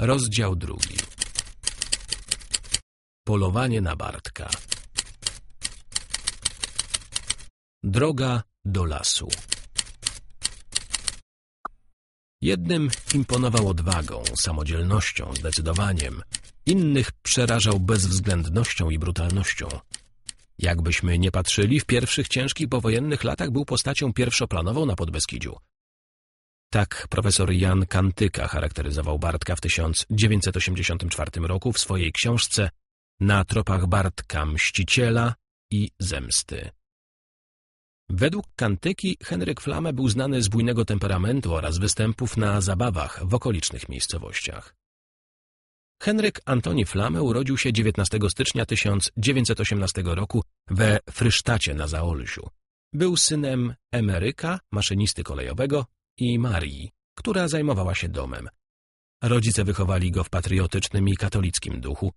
Rozdział drugi. Polowanie na Bartka. Droga do lasu. Jednym imponował odwagą, samodzielnością, zdecydowaniem, innych przerażał bezwzględnością i brutalnością. Jakbyśmy nie patrzyli, w pierwszych ciężkich powojennych latach był postacią pierwszoplanową na Podbeskidziu. Tak profesor Jan Kantyka charakteryzował Bartka w 1984 roku w swojej książce Na tropach Bartka Mściciela i Zemsty. Według Kantyki Henryk Flamę był znany z bujnego temperamentu oraz występów na zabawach w okolicznych miejscowościach. Henryk Antoni Flamę urodził się 19 stycznia 1918 roku we Frysztacie na Zaolsiu. Był synem emeryka, maszynisty kolejowego i Marii, która zajmowała się domem. Rodzice wychowali go w patriotycznym i katolickim duchu.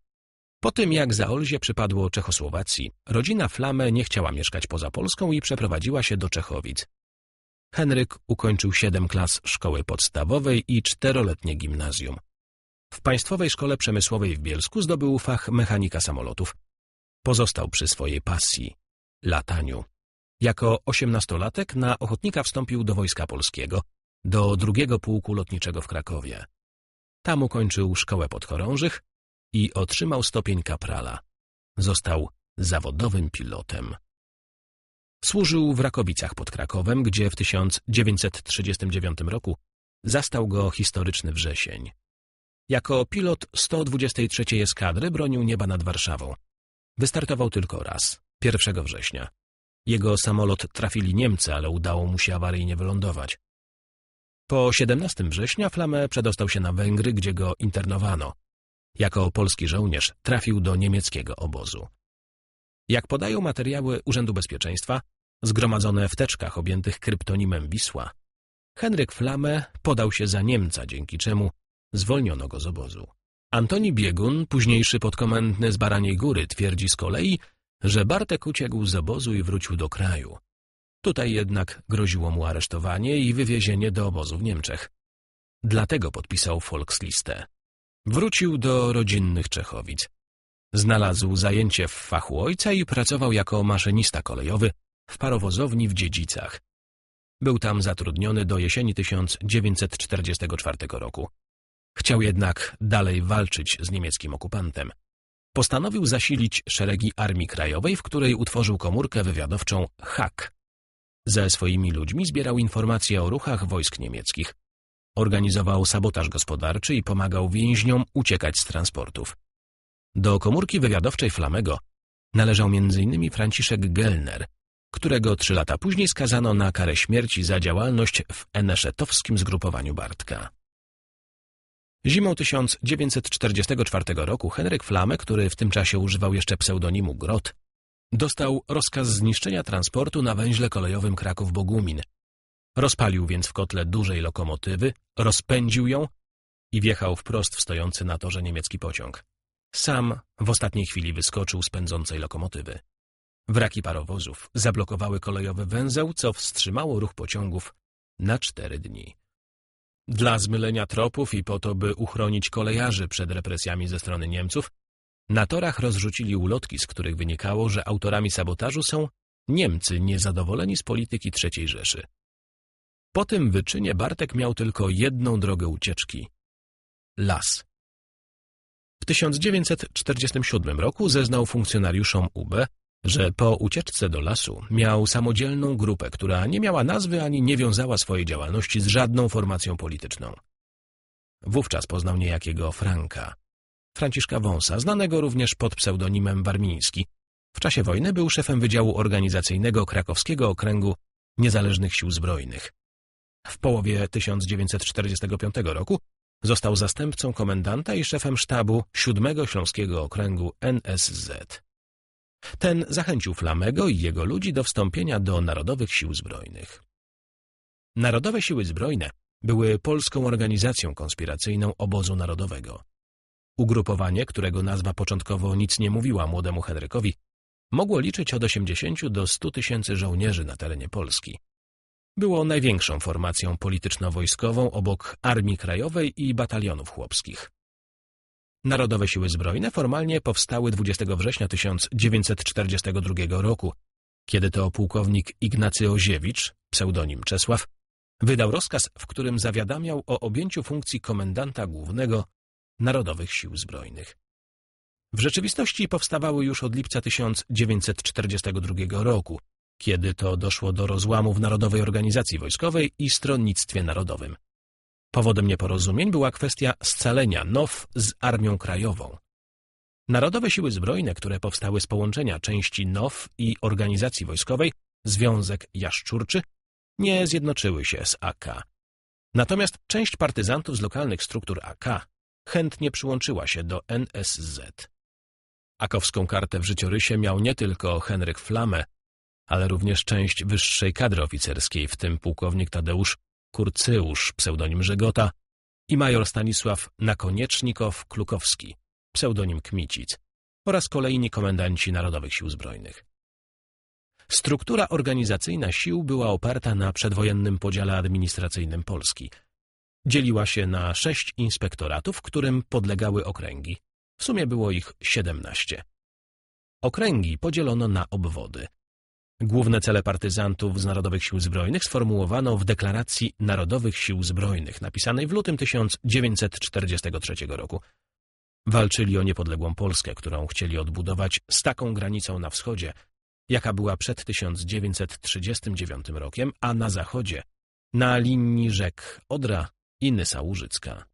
Po tym, jak Zaolzie przypadło Czechosłowacji, rodzina Flame nie chciała mieszkać poza Polską i przeprowadziła się do Czechowic. Henryk ukończył siedem klas szkoły podstawowej i czteroletnie gimnazjum. W Państwowej Szkole Przemysłowej w Bielsku zdobył fach mechanika samolotów. Pozostał przy swojej pasji – lataniu. Jako osiemnastolatek na ochotnika wstąpił do Wojska Polskiego – do drugiego pułku lotniczego w Krakowie. Tam ukończył szkołę podchorążych i otrzymał stopień kaprala. Został zawodowym pilotem. Służył w Rakowicach pod Krakowem, gdzie w 1939 roku zastał go historyczny wrzesień. Jako pilot 123 eskadry bronił nieba nad Warszawą. Wystartował tylko raz, 1 września. Jego samolot trafili Niemcy, ale udało mu się awaryjnie wylądować. Po 17 września Flamę przedostał się na Węgry, gdzie go internowano. Jako polski żołnierz trafił do niemieckiego obozu. Jak podają materiały Urzędu Bezpieczeństwa, zgromadzone w teczkach objętych kryptonimem Wisła, Henryk Flamę podał się za Niemca, dzięki czemu zwolniono go z obozu. Antoni Biegun, późniejszy podkomendny z Baraniej Góry, twierdzi z kolei, że Bartek uciekł z obozu i wrócił do kraju. Tutaj jednak groziło mu aresztowanie i wywiezienie do obozu w Niemczech. Dlatego podpisał Volkslistę. Wrócił do rodzinnych Czechowic. Znalazł zajęcie w fachu ojca i pracował jako maszynista kolejowy w parowozowni w Dziedzicach. Był tam zatrudniony do jesieni 1944 roku. Chciał jednak dalej walczyć z niemieckim okupantem. Postanowił zasilić szeregi Armii Krajowej, w której utworzył komórkę wywiadowczą HAK, ze swoimi ludźmi zbierał informacje o ruchach wojsk niemieckich. Organizował sabotaż gospodarczy i pomagał więźniom uciekać z transportów. Do komórki wywiadowczej Flamego należał m.in. Franciszek Gelner, którego trzy lata później skazano na karę śmierci za działalność w eneszetowskim zgrupowaniu Bartka. Zimą 1944 roku Henryk Flame, który w tym czasie używał jeszcze pseudonimu Grot, Dostał rozkaz zniszczenia transportu na węźle kolejowym Kraków-Bogumin. Rozpalił więc w kotle dużej lokomotywy, rozpędził ją i wjechał wprost w stojący na torze niemiecki pociąg. Sam w ostatniej chwili wyskoczył z pędzącej lokomotywy. Wraki parowozów zablokowały kolejowy węzeł, co wstrzymało ruch pociągów na cztery dni. Dla zmylenia tropów i po to, by uchronić kolejarzy przed represjami ze strony Niemców, na torach rozrzucili ulotki, z których wynikało, że autorami sabotażu są Niemcy niezadowoleni z polityki III Rzeszy. Po tym wyczynie Bartek miał tylko jedną drogę ucieczki – las. W 1947 roku zeznał funkcjonariuszom UB, że po ucieczce do lasu miał samodzielną grupę, która nie miała nazwy ani nie wiązała swojej działalności z żadną formacją polityczną. Wówczas poznał niejakiego Franka, Franciszka Wąsa, znanego również pod pseudonimem Warmiński. W czasie wojny był szefem Wydziału Organizacyjnego Krakowskiego Okręgu Niezależnych Sił Zbrojnych. W połowie 1945 roku został zastępcą komendanta i szefem sztabu 7 Śląskiego Okręgu NSZ. Ten zachęcił Flamego i jego ludzi do wstąpienia do Narodowych Sił Zbrojnych. Narodowe Siły Zbrojne były polską organizacją konspiracyjną obozu narodowego. Ugrupowanie, którego nazwa początkowo nic nie mówiła młodemu Henrykowi, mogło liczyć od 80 do 100 tysięcy żołnierzy na terenie Polski. Było największą formacją polityczno-wojskową obok Armii Krajowej i Batalionów Chłopskich. Narodowe Siły Zbrojne formalnie powstały 20 września 1942 roku, kiedy to pułkownik Ignacy Oziewicz, pseudonim Czesław, wydał rozkaz, w którym zawiadamiał o objęciu funkcji komendanta głównego Narodowych Sił Zbrojnych. W rzeczywistości powstawały już od lipca 1942 roku, kiedy to doszło do rozłamu w Narodowej Organizacji Wojskowej i Stronnictwie Narodowym. Powodem nieporozumień była kwestia scalenia NOW z Armią Krajową. Narodowe Siły Zbrojne, które powstały z połączenia części NOW i Organizacji Wojskowej, Związek Jaszczurczy, nie zjednoczyły się z AK. Natomiast część partyzantów z lokalnych struktur AK chętnie przyłączyła się do NSZ. Akowską kartę w życiorysie miał nie tylko Henryk Flame, ale również część wyższej kadry oficerskiej, w tym pułkownik Tadeusz Kurcyusz, pseudonim Żegota, i major Stanisław Nakoniecznikow-Klukowski, pseudonim Kmicic, oraz kolejni komendanci Narodowych Sił Zbrojnych. Struktura organizacyjna sił była oparta na przedwojennym podziale administracyjnym Polski – Dzieliła się na sześć inspektoratów, którym podlegały okręgi. W sumie było ich siedemnaście. Okręgi podzielono na obwody. Główne cele partyzantów z Narodowych Sił Zbrojnych sformułowano w Deklaracji Narodowych Sił Zbrojnych, napisanej w lutym 1943 roku. Walczyli o niepodległą Polskę, którą chcieli odbudować z taką granicą na wschodzie, jaka była przed 1939 rokiem, a na zachodzie, na linii rzek Odra, Nysa Łużycka.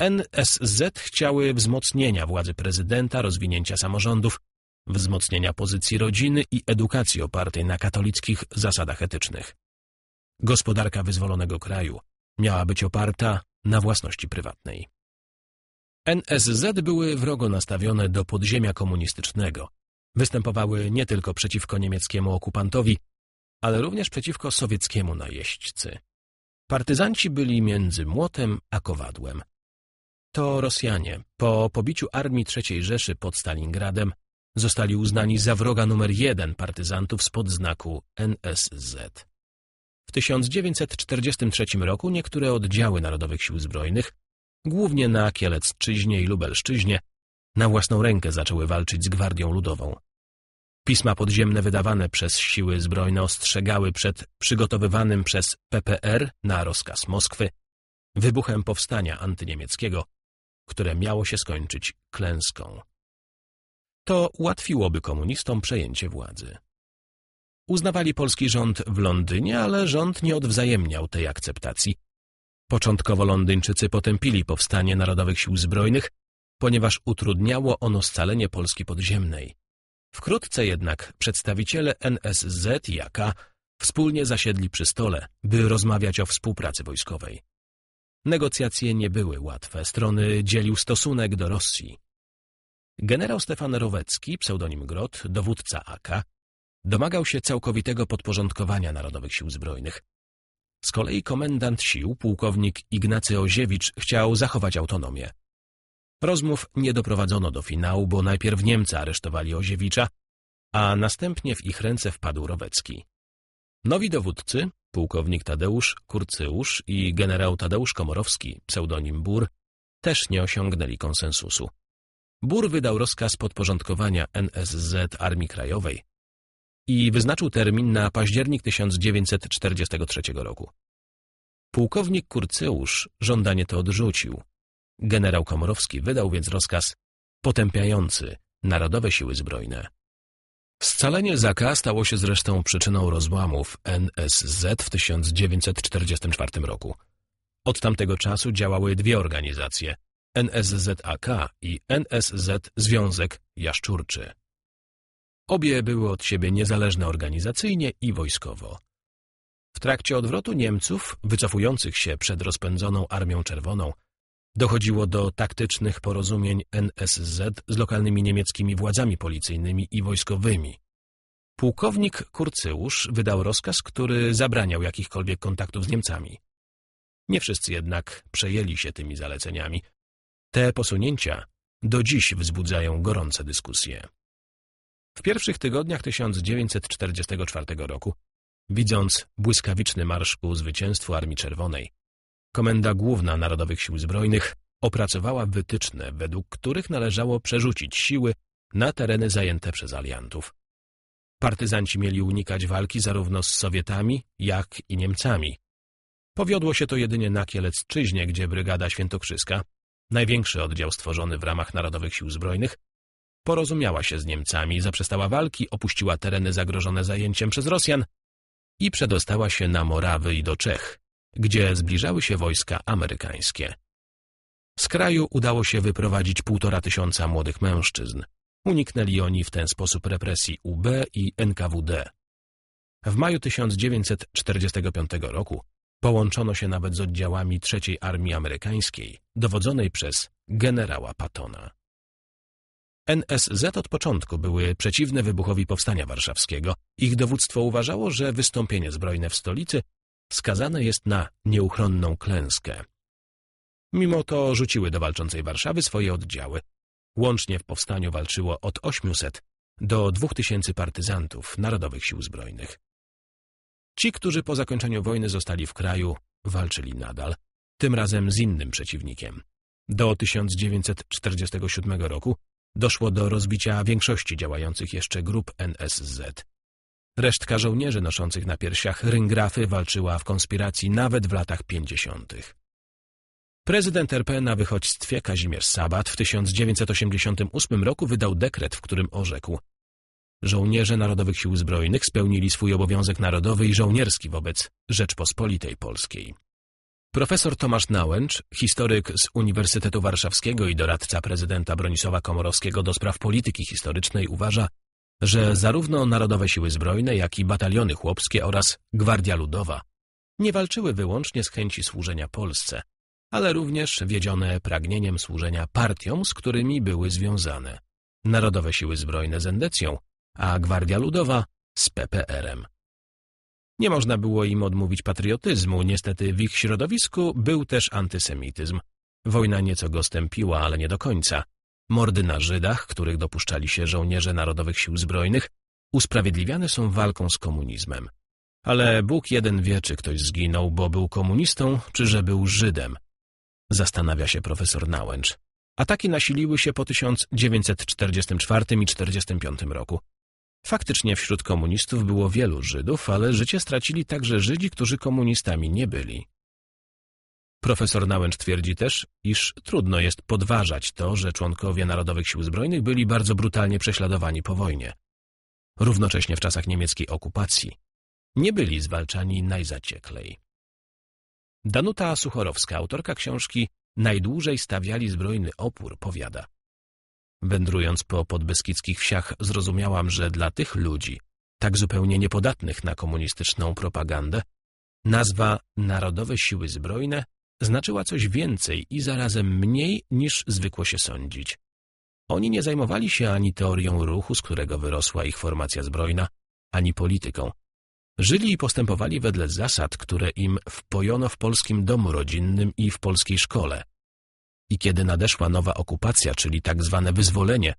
NSZ chciały wzmocnienia władzy prezydenta, rozwinięcia samorządów, wzmocnienia pozycji rodziny i edukacji opartej na katolickich zasadach etycznych. Gospodarka wyzwolonego kraju miała być oparta na własności prywatnej. NSZ były wrogo nastawione do podziemia komunistycznego. Występowały nie tylko przeciwko niemieckiemu okupantowi, ale również przeciwko sowieckiemu najeźdźcy. Partyzanci byli między młotem a kowadłem. To Rosjanie, po pobiciu armii III Rzeszy pod Stalingradem, zostali uznani za wroga numer jeden partyzantów spod znaku NSZ. W 1943 roku niektóre oddziały Narodowych Sił Zbrojnych, głównie na Kielecczyźnie i Lubelszczyźnie, na własną rękę zaczęły walczyć z Gwardią Ludową. Pisma podziemne wydawane przez siły zbrojne ostrzegały przed przygotowywanym przez PPR na rozkaz Moskwy wybuchem powstania antyniemieckiego, które miało się skończyć klęską. To ułatwiłoby komunistom przejęcie władzy. Uznawali polski rząd w Londynie, ale rząd nie odwzajemniał tej akceptacji. Początkowo Londyńczycy potępili powstanie Narodowych Sił Zbrojnych, ponieważ utrudniało ono scalenie Polski podziemnej. Wkrótce jednak przedstawiciele NSZ i AK wspólnie zasiedli przy stole, by rozmawiać o współpracy wojskowej. Negocjacje nie były łatwe, strony dzielił stosunek do Rosji. Generał Stefan Rowecki, pseudonim Grot, dowódca AK, domagał się całkowitego podporządkowania Narodowych Sił Zbrojnych. Z kolei komendant sił, pułkownik Ignacy Oziewicz, chciał zachować autonomię. Rozmów nie doprowadzono do finału, bo najpierw Niemcy aresztowali Oziewicza, a następnie w ich ręce wpadł Rowecki. Nowi dowódcy, pułkownik Tadeusz Kurcyusz i generał Tadeusz Komorowski, pseudonim Bur, też nie osiągnęli konsensusu. Bur wydał rozkaz podporządkowania NSZ Armii Krajowej i wyznaczył termin na październik 1943 roku. Pułkownik Kurcyusz żądanie to odrzucił, Generał Komorowski wydał więc rozkaz potępiający Narodowe Siły Zbrojne. Scalenie Zak stało się zresztą przyczyną rozłamów NSZ w 1944 roku. Od tamtego czasu działały dwie organizacje – NSZAK i NSZ Związek Jaszczurczy. Obie były od siebie niezależne organizacyjnie i wojskowo. W trakcie odwrotu Niemców, wycofujących się przed rozpędzoną Armią Czerwoną, Dochodziło do taktycznych porozumień NSZ z lokalnymi niemieckimi władzami policyjnymi i wojskowymi. Pułkownik Kurcyusz wydał rozkaz, który zabraniał jakichkolwiek kontaktów z Niemcami. Nie wszyscy jednak przejęli się tymi zaleceniami. Te posunięcia do dziś wzbudzają gorące dyskusje. W pierwszych tygodniach 1944 roku, widząc błyskawiczny marsz ku zwycięstwu Armii Czerwonej, Komenda Główna Narodowych Sił Zbrojnych opracowała wytyczne, według których należało przerzucić siły na tereny zajęte przez aliantów. Partyzanci mieli unikać walki zarówno z Sowietami, jak i Niemcami. Powiodło się to jedynie na Kielecczyźnie, gdzie Brygada Świętokrzyska, największy oddział stworzony w ramach Narodowych Sił Zbrojnych, porozumiała się z Niemcami, zaprzestała walki, opuściła tereny zagrożone zajęciem przez Rosjan i przedostała się na Morawy i do Czech, gdzie zbliżały się wojska amerykańskie. Z kraju udało się wyprowadzić półtora tysiąca młodych mężczyzn. Uniknęli oni w ten sposób represji UB i NKWD. W maju 1945 roku połączono się nawet z oddziałami III Armii Amerykańskiej, dowodzonej przez generała Pattona. NSZ od początku były przeciwne wybuchowi Powstania Warszawskiego. Ich dowództwo uważało, że wystąpienie zbrojne w stolicy skazane jest na nieuchronną klęskę. Mimo to rzuciły do walczącej Warszawy swoje oddziały. Łącznie w powstaniu walczyło od 800 do 2000 partyzantów Narodowych Sił Zbrojnych. Ci, którzy po zakończeniu wojny zostali w kraju, walczyli nadal, tym razem z innym przeciwnikiem. Do 1947 roku doszło do rozbicia większości działających jeszcze grup NSZ. Resztka żołnierzy noszących na piersiach ryngrafy walczyła w konspiracji nawet w latach 50. Prezydent RP na wychodźstwie Kazimierz Sabat w 1988 roku wydał dekret, w którym orzekł Żołnierze Narodowych Sił Zbrojnych spełnili swój obowiązek narodowy i żołnierski wobec Rzeczpospolitej Polskiej. Profesor Tomasz Nałęcz, historyk z Uniwersytetu Warszawskiego i doradca prezydenta Bronisława Komorowskiego do spraw polityki historycznej uważa, że zarówno Narodowe Siły Zbrojne, jak i bataliony chłopskie oraz Gwardia Ludowa nie walczyły wyłącznie z chęci służenia Polsce, ale również wiedzione pragnieniem służenia partiom, z którymi były związane. Narodowe Siły Zbrojne z Endecją, a Gwardia Ludowa z PPR-em. Nie można było im odmówić patriotyzmu, niestety w ich środowisku był też antysemityzm. Wojna nieco go stępiła, ale nie do końca. Mordy na Żydach, których dopuszczali się żołnierze Narodowych Sił Zbrojnych, usprawiedliwiane są walką z komunizmem. Ale Bóg jeden wie, czy ktoś zginął, bo był komunistą, czy że był Żydem. Zastanawia się profesor Nałęcz. Ataki nasiliły się po 1944 i 1945 roku. Faktycznie wśród komunistów było wielu Żydów, ale życie stracili także Żydzi, którzy komunistami nie byli. Profesor Nałęcz twierdzi też, iż trudno jest podważać to, że członkowie Narodowych Sił Zbrojnych byli bardzo brutalnie prześladowani po wojnie. Równocześnie w czasach niemieckiej okupacji nie byli zwalczani najzacieklej. Danuta Suchorowska, autorka książki Najdłużej stawiali zbrojny opór, powiada. Wędrując po podbeskidzkich wsiach zrozumiałam, że dla tych ludzi, tak zupełnie niepodatnych na komunistyczną propagandę, nazwa Narodowe Siły Zbrojne znaczyła coś więcej i zarazem mniej niż zwykło się sądzić. Oni nie zajmowali się ani teorią ruchu, z którego wyrosła ich formacja zbrojna, ani polityką. Żyli i postępowali wedle zasad, które im wpojono w polskim domu rodzinnym i w polskiej szkole. I kiedy nadeszła nowa okupacja, czyli tak zwane wyzwolenie,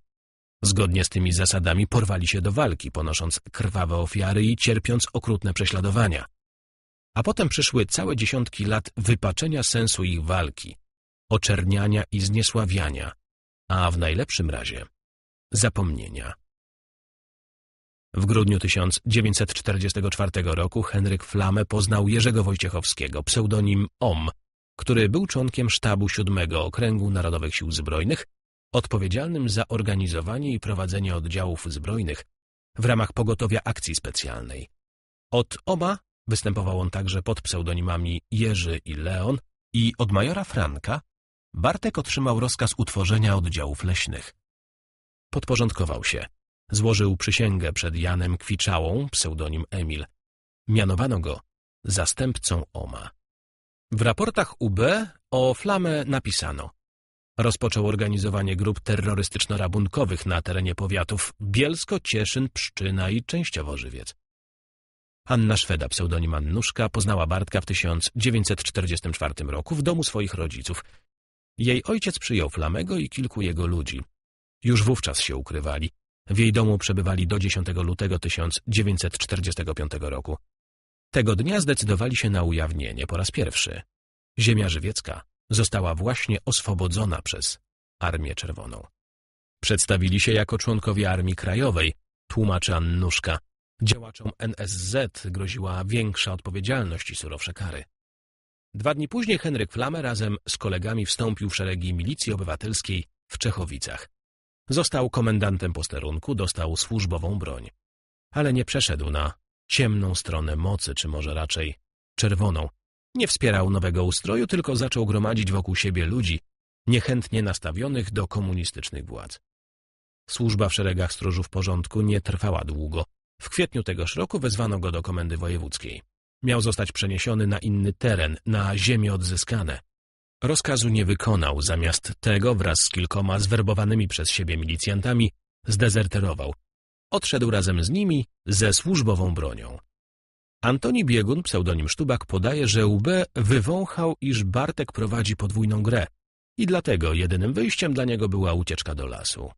zgodnie z tymi zasadami porwali się do walki, ponosząc krwawe ofiary i cierpiąc okrutne prześladowania. A potem przyszły całe dziesiątki lat wypaczenia sensu ich walki, oczerniania i zniesławiania, a w najlepszym razie zapomnienia. W grudniu 1944 roku Henryk Flamę poznał Jerzego Wojciechowskiego, pseudonim OM, który był członkiem sztabu 7 Okręgu Narodowych Sił Zbrojnych, odpowiedzialnym za organizowanie i prowadzenie oddziałów zbrojnych w ramach pogotowia akcji specjalnej. Od OMA Występował on także pod pseudonimami Jerzy i Leon i od majora Franka Bartek otrzymał rozkaz utworzenia oddziałów leśnych. Podporządkował się. Złożył przysięgę przed Janem Kwiczałą, pseudonim Emil. Mianowano go zastępcą Oma. W raportach UB o flamę napisano. Rozpoczął organizowanie grup terrorystyczno-rabunkowych na terenie powiatów Bielsko, Cieszyn, Pszczyna i częściowo Żywiec. Anna Szweda, pseudonim Annuszka, poznała Bartka w 1944 roku w domu swoich rodziców. Jej ojciec przyjął Flamego i kilku jego ludzi. Już wówczas się ukrywali. W jej domu przebywali do 10 lutego 1945 roku. Tego dnia zdecydowali się na ujawnienie po raz pierwszy. Ziemia żywiecka została właśnie oswobodzona przez Armię Czerwoną. Przedstawili się jako członkowie Armii Krajowej, tłumaczy Annuszka, Działaczom NSZ groziła większa odpowiedzialność i surowsze kary. Dwa dni później Henryk Flamer razem z kolegami wstąpił w szeregi milicji obywatelskiej w Czechowicach. Został komendantem posterunku, dostał służbową broń. Ale nie przeszedł na ciemną stronę mocy, czy może raczej czerwoną. Nie wspierał nowego ustroju, tylko zaczął gromadzić wokół siebie ludzi niechętnie nastawionych do komunistycznych władz. Służba w szeregach stróżów porządku nie trwała długo. W kwietniu tegoż roku wezwano go do komendy wojewódzkiej. Miał zostać przeniesiony na inny teren, na ziemię odzyskane. Rozkazu nie wykonał, zamiast tego wraz z kilkoma zwerbowanymi przez siebie milicjantami zdezerterował. Odszedł razem z nimi ze służbową bronią. Antoni Biegun, pseudonim Sztubak, podaje, że UB wywąchał, iż Bartek prowadzi podwójną grę i dlatego jedynym wyjściem dla niego była ucieczka do lasu.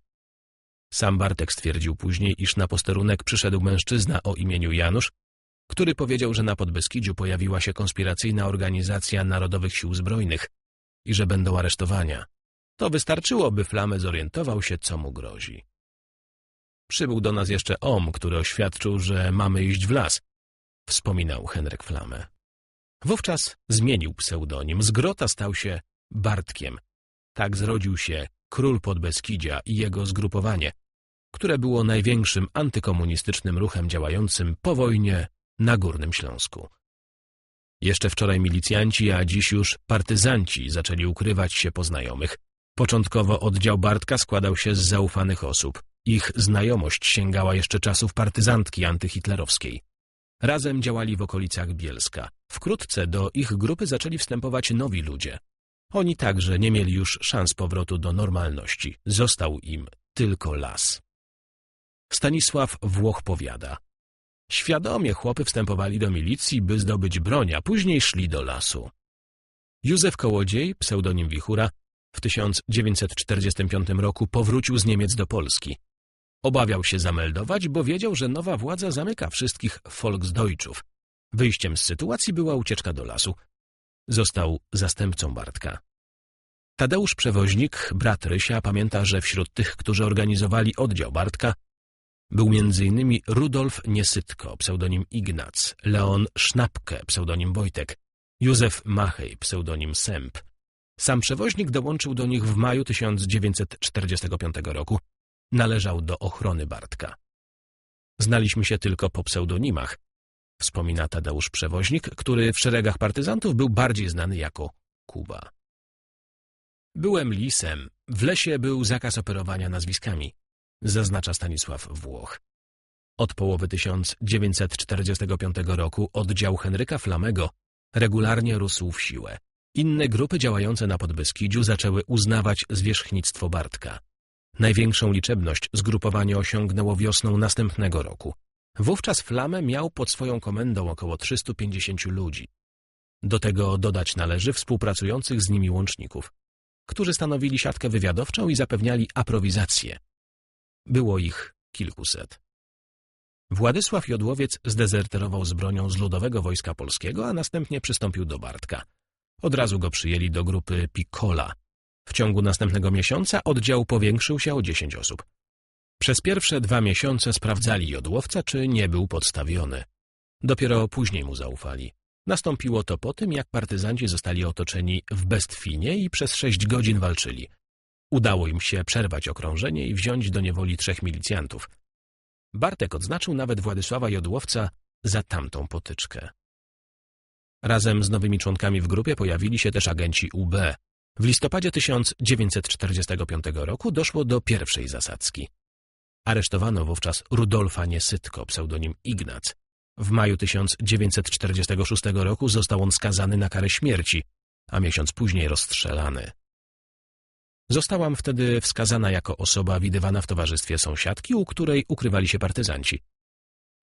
Sam Bartek stwierdził później, iż na posterunek przyszedł mężczyzna o imieniu Janusz, który powiedział, że na Podbeskidziu pojawiła się konspiracyjna organizacja Narodowych Sił Zbrojnych i że będą aresztowania. To wystarczyło, by Flamę zorientował się, co mu grozi. Przybył do nas jeszcze Om, który oświadczył, że mamy iść w las, wspominał Henryk Flamę. Wówczas zmienił pseudonim. Z grota stał się Bartkiem. Tak zrodził się król Podbeskidzia i jego zgrupowanie, które było największym antykomunistycznym ruchem działającym po wojnie na Górnym Śląsku. Jeszcze wczoraj milicjanci, a dziś już partyzanci zaczęli ukrywać się po znajomych. Początkowo oddział Bartka składał się z zaufanych osób. Ich znajomość sięgała jeszcze czasów partyzantki antyhitlerowskiej. Razem działali w okolicach Bielska. Wkrótce do ich grupy zaczęli wstępować nowi ludzie. Oni także nie mieli już szans powrotu do normalności. Został im tylko las. Stanisław Włoch powiada. Świadomie chłopy wstępowali do milicji, by zdobyć broń, a później szli do lasu. Józef Kołodziej, pseudonim Wichura, w 1945 roku powrócił z Niemiec do Polski. Obawiał się zameldować, bo wiedział, że nowa władza zamyka wszystkich Volksdeutschów. Wyjściem z sytuacji była ucieczka do lasu. Został zastępcą Bartka. Tadeusz Przewoźnik, brat Rysia, pamięta, że wśród tych, którzy organizowali oddział Bartka, był m.in. Rudolf Niesytko, pseudonim Ignac, Leon Schnapke, pseudonim Wojtek, Józef Machej, pseudonim Semp. Sam przewoźnik dołączył do nich w maju 1945 roku. Należał do ochrony Bartka. Znaliśmy się tylko po pseudonimach, wspomina Tadeusz Przewoźnik, który w szeregach partyzantów był bardziej znany jako Kuba. Byłem lisem. W lesie był zakaz operowania nazwiskami zaznacza Stanisław Włoch. Od połowy 1945 roku oddział Henryka Flamego regularnie rósł w siłę. Inne grupy działające na Podbyskidziu zaczęły uznawać zwierzchnictwo Bartka. Największą liczebność zgrupowanie osiągnęło wiosną następnego roku. Wówczas Flamę miał pod swoją komendą około 350 ludzi. Do tego dodać należy współpracujących z nimi łączników, którzy stanowili siatkę wywiadowczą i zapewniali aprowizację. Było ich kilkuset. Władysław Jodłowiec zdezerterował z bronią z Ludowego Wojska Polskiego, a następnie przystąpił do Bartka. Od razu go przyjęli do grupy Pikola. W ciągu następnego miesiąca oddział powiększył się o 10 osób. Przez pierwsze dwa miesiące sprawdzali Jodłowca, czy nie był podstawiony. Dopiero później mu zaufali. Nastąpiło to po tym, jak partyzanci zostali otoczeni w Bestwinie i przez sześć godzin walczyli – Udało im się przerwać okrążenie i wziąć do niewoli trzech milicjantów. Bartek odznaczył nawet Władysława Jodłowca za tamtą potyczkę. Razem z nowymi członkami w grupie pojawili się też agenci UB. W listopadzie 1945 roku doszło do pierwszej zasadzki. Aresztowano wówczas Rudolfa Niesytko, pseudonim Ignac. W maju 1946 roku został on skazany na karę śmierci, a miesiąc później rozstrzelany. Zostałam wtedy wskazana jako osoba widywana w towarzystwie sąsiadki, u której ukrywali się partyzanci.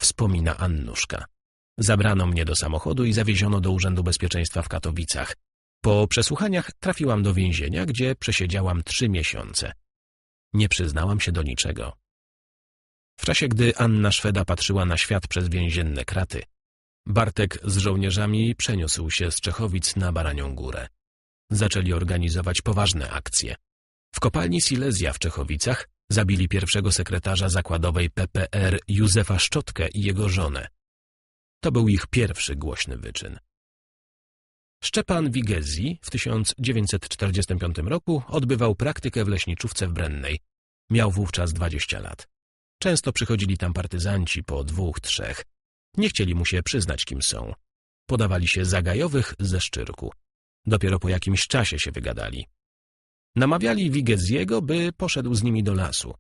Wspomina Annuszka. Zabrano mnie do samochodu i zawieziono do Urzędu Bezpieczeństwa w Katowicach. Po przesłuchaniach trafiłam do więzienia, gdzie przesiedziałam trzy miesiące. Nie przyznałam się do niczego. W czasie, gdy Anna Szweda patrzyła na świat przez więzienne kraty, Bartek z żołnierzami przeniósł się z Czechowic na Baranią Górę. Zaczęli organizować poważne akcje. W kopalni Silesia w Czechowicach zabili pierwszego sekretarza zakładowej PPR Józefa Szczotkę i jego żonę. To był ich pierwszy głośny wyczyn. Szczepan Wigezi w 1945 roku odbywał praktykę w leśniczówce w Brennej. Miał wówczas 20 lat. Często przychodzili tam partyzanci po dwóch, trzech. Nie chcieli mu się przyznać, kim są. Podawali się zagajowych ze Szczyrku. Dopiero po jakimś czasie się wygadali. Namawiali Wigeziego, by poszedł z nimi do lasu.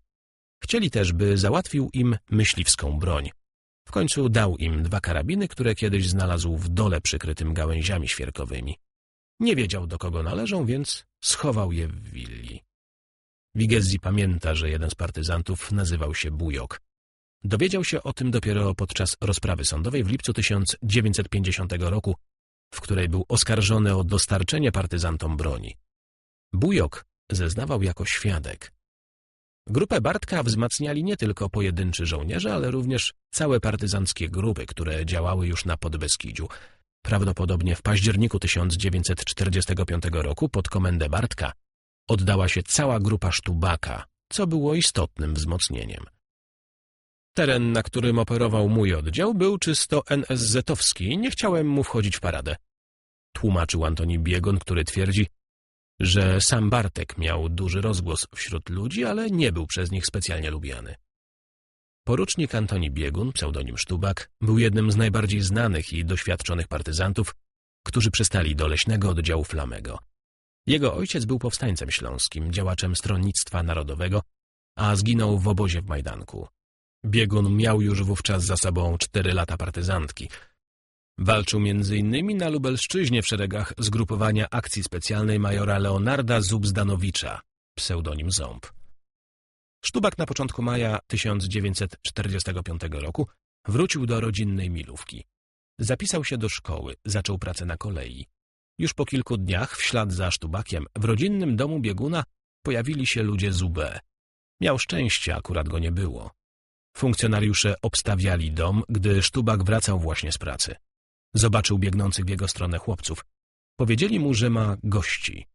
Chcieli też, by załatwił im myśliwską broń. W końcu dał im dwa karabiny, które kiedyś znalazł w dole przykrytym gałęziami świerkowymi. Nie wiedział, do kogo należą, więc schował je w willi. Wigezji pamięta, że jeden z partyzantów nazywał się Bujok. Dowiedział się o tym dopiero podczas rozprawy sądowej w lipcu 1950 roku, w której był oskarżony o dostarczenie partyzantom broni. Bujok zeznawał jako świadek. Grupę Bartka wzmacniali nie tylko pojedynczy żołnierze, ale również całe partyzanckie grupy, które działały już na Podbeskidziu. Prawdopodobnie w październiku 1945 roku pod komendę Bartka oddała się cała grupa Sztubaka, co było istotnym wzmocnieniem. Teren, na którym operował mój oddział, był czysto NSZ-owski i nie chciałem mu wchodzić w paradę. Tłumaczył Antoni Biegon, który twierdzi, że sam Bartek miał duży rozgłos wśród ludzi, ale nie był przez nich specjalnie lubiany. Porucznik Antoni Biegun, pseudonim Sztubak, był jednym z najbardziej znanych i doświadczonych partyzantów, którzy przystali do leśnego oddziału Flamego. Jego ojciec był powstańcem śląskim, działaczem Stronnictwa Narodowego, a zginął w obozie w Majdanku. Biegun miał już wówczas za sobą cztery lata partyzantki – Walczył m.in. na Lubelszczyźnie w szeregach zgrupowania akcji specjalnej majora Leonarda Zubzdanowicza, pseudonim Ząb. Sztubak na początku maja 1945 roku wrócił do rodzinnej Milówki. Zapisał się do szkoły, zaczął pracę na kolei. Już po kilku dniach, w ślad za Sztubakiem, w rodzinnym domu bieguna pojawili się ludzie z UB. Miał szczęście, akurat go nie było. Funkcjonariusze obstawiali dom, gdy Sztubak wracał właśnie z pracy. Zobaczył biegnących w jego stronę chłopców. Powiedzieli mu, że ma gości.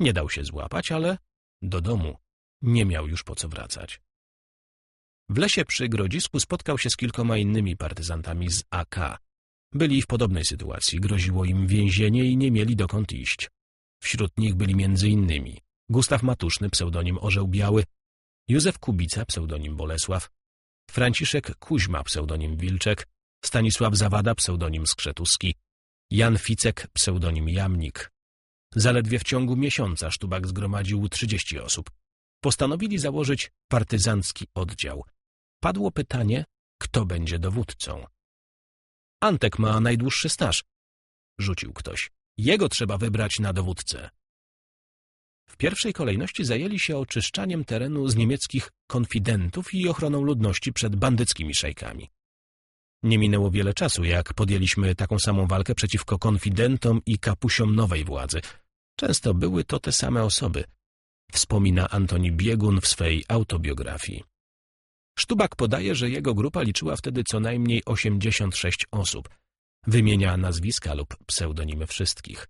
Nie dał się złapać, ale do domu nie miał już po co wracać. W lesie przy grodzisku spotkał się z kilkoma innymi partyzantami z AK. Byli w podobnej sytuacji, groziło im więzienie i nie mieli dokąd iść. Wśród nich byli między innymi Gustaw Matuszny, pseudonim Orzeł Biały, Józef Kubica, pseudonim Bolesław, Franciszek Kuźma, pseudonim Wilczek, Stanisław Zawada, pseudonim Skrzetuski, Jan Ficek, pseudonim Jamnik. Zaledwie w ciągu miesiąca Sztubak zgromadził 30 osób. Postanowili założyć partyzancki oddział. Padło pytanie, kto będzie dowódcą. Antek ma najdłuższy staż, rzucił ktoś. Jego trzeba wybrać na dowódcę. W pierwszej kolejności zajęli się oczyszczaniem terenu z niemieckich konfidentów i ochroną ludności przed bandyckimi szejkami. Nie minęło wiele czasu, jak podjęliśmy taką samą walkę przeciwko konfidentom i kapusiom nowej władzy. Często były to te same osoby, wspomina Antoni Biegun w swej autobiografii. Sztubak podaje, że jego grupa liczyła wtedy co najmniej 86 osób. Wymienia nazwiska lub pseudonimy wszystkich.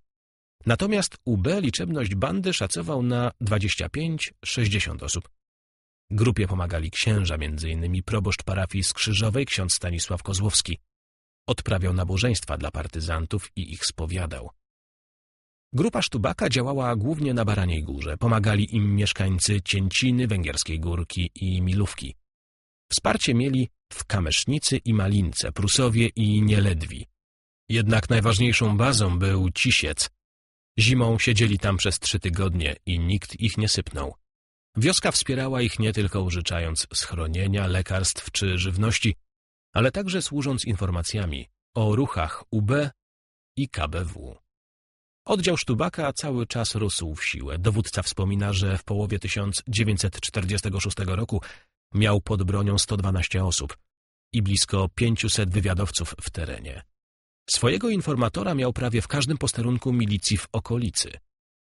Natomiast UB liczebność bandy szacował na 25-60 osób. Grupie pomagali księża, m.in. proboszcz parafii Skrzyżowej ksiądz Stanisław Kozłowski. Odprawiał nabożeństwa dla partyzantów i ich spowiadał. Grupa Sztubaka działała głównie na Baraniej Górze. Pomagali im mieszkańcy Cięciny, Węgierskiej Górki i Milówki. Wsparcie mieli w Kamesznicy i Malince, Prusowie i Nieledwi. Jednak najważniejszą bazą był Cisiec. Zimą siedzieli tam przez trzy tygodnie i nikt ich nie sypnął. Wioska wspierała ich nie tylko użyczając schronienia, lekarstw czy żywności, ale także służąc informacjami o ruchach UB i KBW. Oddział Sztubaka cały czas rósł w siłę. Dowódca wspomina, że w połowie 1946 roku miał pod bronią 112 osób i blisko 500 wywiadowców w terenie. Swojego informatora miał prawie w każdym posterunku milicji w okolicy.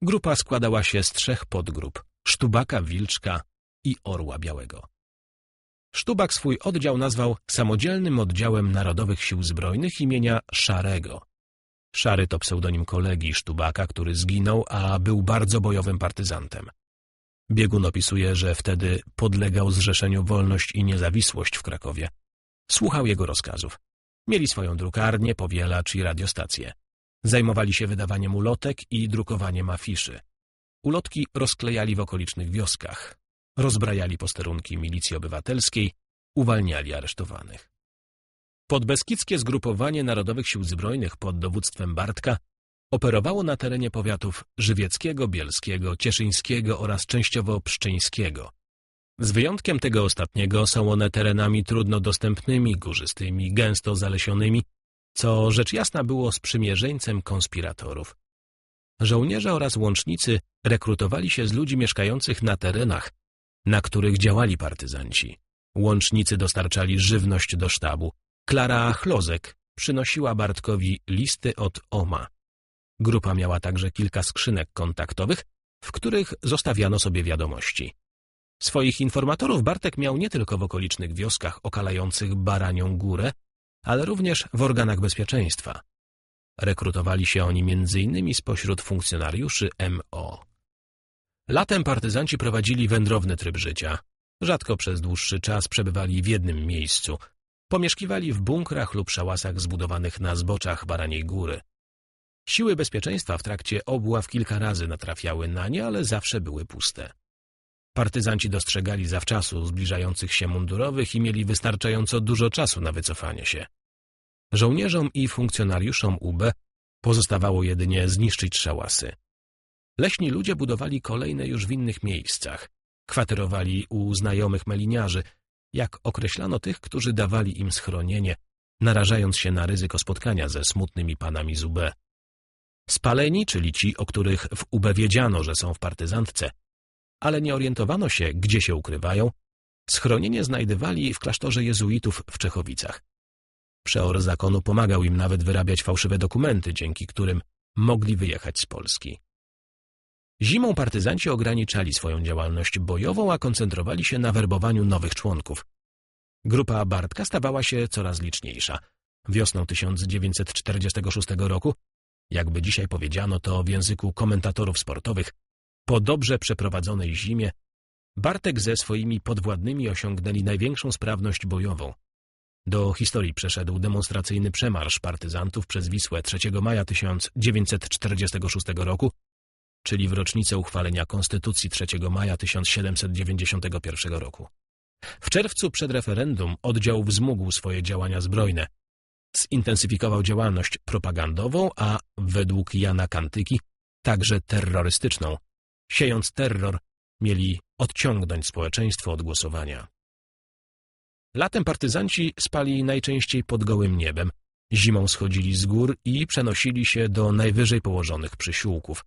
Grupa składała się z trzech podgrup. Sztubaka Wilczka i Orła Białego. Sztubak swój oddział nazwał Samodzielnym Oddziałem Narodowych Sił Zbrojnych imienia Szarego. Szary to pseudonim kolegi Sztubaka, który zginął, a był bardzo bojowym partyzantem. Biegun opisuje, że wtedy podlegał Zrzeszeniu Wolność i Niezawisłość w Krakowie. Słuchał jego rozkazów. Mieli swoją drukarnię, powielacz i radiostację. Zajmowali się wydawaniem ulotek i drukowaniem afiszy. Ulotki rozklejali w okolicznych wioskach, rozbrajali posterunki milicji obywatelskiej, uwalniali aresztowanych. Podbeskidzkie zgrupowanie Narodowych Sił Zbrojnych pod dowództwem Bartka operowało na terenie powiatów żywieckiego, bielskiego, cieszyńskiego oraz częściowo pszczyńskiego. Z wyjątkiem tego ostatniego są one terenami trudno dostępnymi, górzystymi, gęsto zalesionymi, co rzecz jasna było sprzymierzeńcem konspiratorów, Żołnierze oraz łącznicy rekrutowali się z ludzi mieszkających na terenach, na których działali partyzanci. Łącznicy dostarczali żywność do sztabu. Klara Chlozek przynosiła Bartkowi listy od Oma. Grupa miała także kilka skrzynek kontaktowych, w których zostawiano sobie wiadomości. Swoich informatorów Bartek miał nie tylko w okolicznych wioskach okalających Baranią Górę, ale również w organach bezpieczeństwa. Rekrutowali się oni m.in. spośród funkcjonariuszy MO. Latem partyzanci prowadzili wędrowny tryb życia. Rzadko przez dłuższy czas przebywali w jednym miejscu. Pomieszkiwali w bunkrach lub szałasach zbudowanych na zboczach Baraniej Góry. Siły bezpieczeństwa w trakcie obław kilka razy natrafiały na nie, ale zawsze były puste. Partyzanci dostrzegali zawczasu zbliżających się mundurowych i mieli wystarczająco dużo czasu na wycofanie się. Żołnierzom i funkcjonariuszom UB pozostawało jedynie zniszczyć szałasy. Leśni ludzie budowali kolejne już w innych miejscach. Kwaterowali u znajomych meliniarzy, jak określano tych, którzy dawali im schronienie, narażając się na ryzyko spotkania ze smutnymi panami z UB. Spaleni, czyli ci, o których w UB wiedziano, że są w partyzantce, ale nie orientowano się, gdzie się ukrywają, schronienie znajdywali w klasztorze jezuitów w Czechowicach. Przeor zakonu pomagał im nawet wyrabiać fałszywe dokumenty, dzięki którym mogli wyjechać z Polski. Zimą partyzanci ograniczali swoją działalność bojową, a koncentrowali się na werbowaniu nowych członków. Grupa Bartka stawała się coraz liczniejsza. Wiosną 1946 roku, jakby dzisiaj powiedziano to w języku komentatorów sportowych, po dobrze przeprowadzonej zimie, Bartek ze swoimi podwładnymi osiągnęli największą sprawność bojową – do historii przeszedł demonstracyjny przemarsz partyzantów przez Wisłę 3 maja 1946 roku, czyli w rocznicę uchwalenia Konstytucji 3 maja 1791 roku. W czerwcu przed referendum oddział wzmógł swoje działania zbrojne. Zintensyfikował działalność propagandową, a według Jana Kantyki także terrorystyczną. Siejąc terror, mieli odciągnąć społeczeństwo od głosowania. Latem partyzanci spali najczęściej pod gołym niebem. Zimą schodzili z gór i przenosili się do najwyżej położonych przysiłków.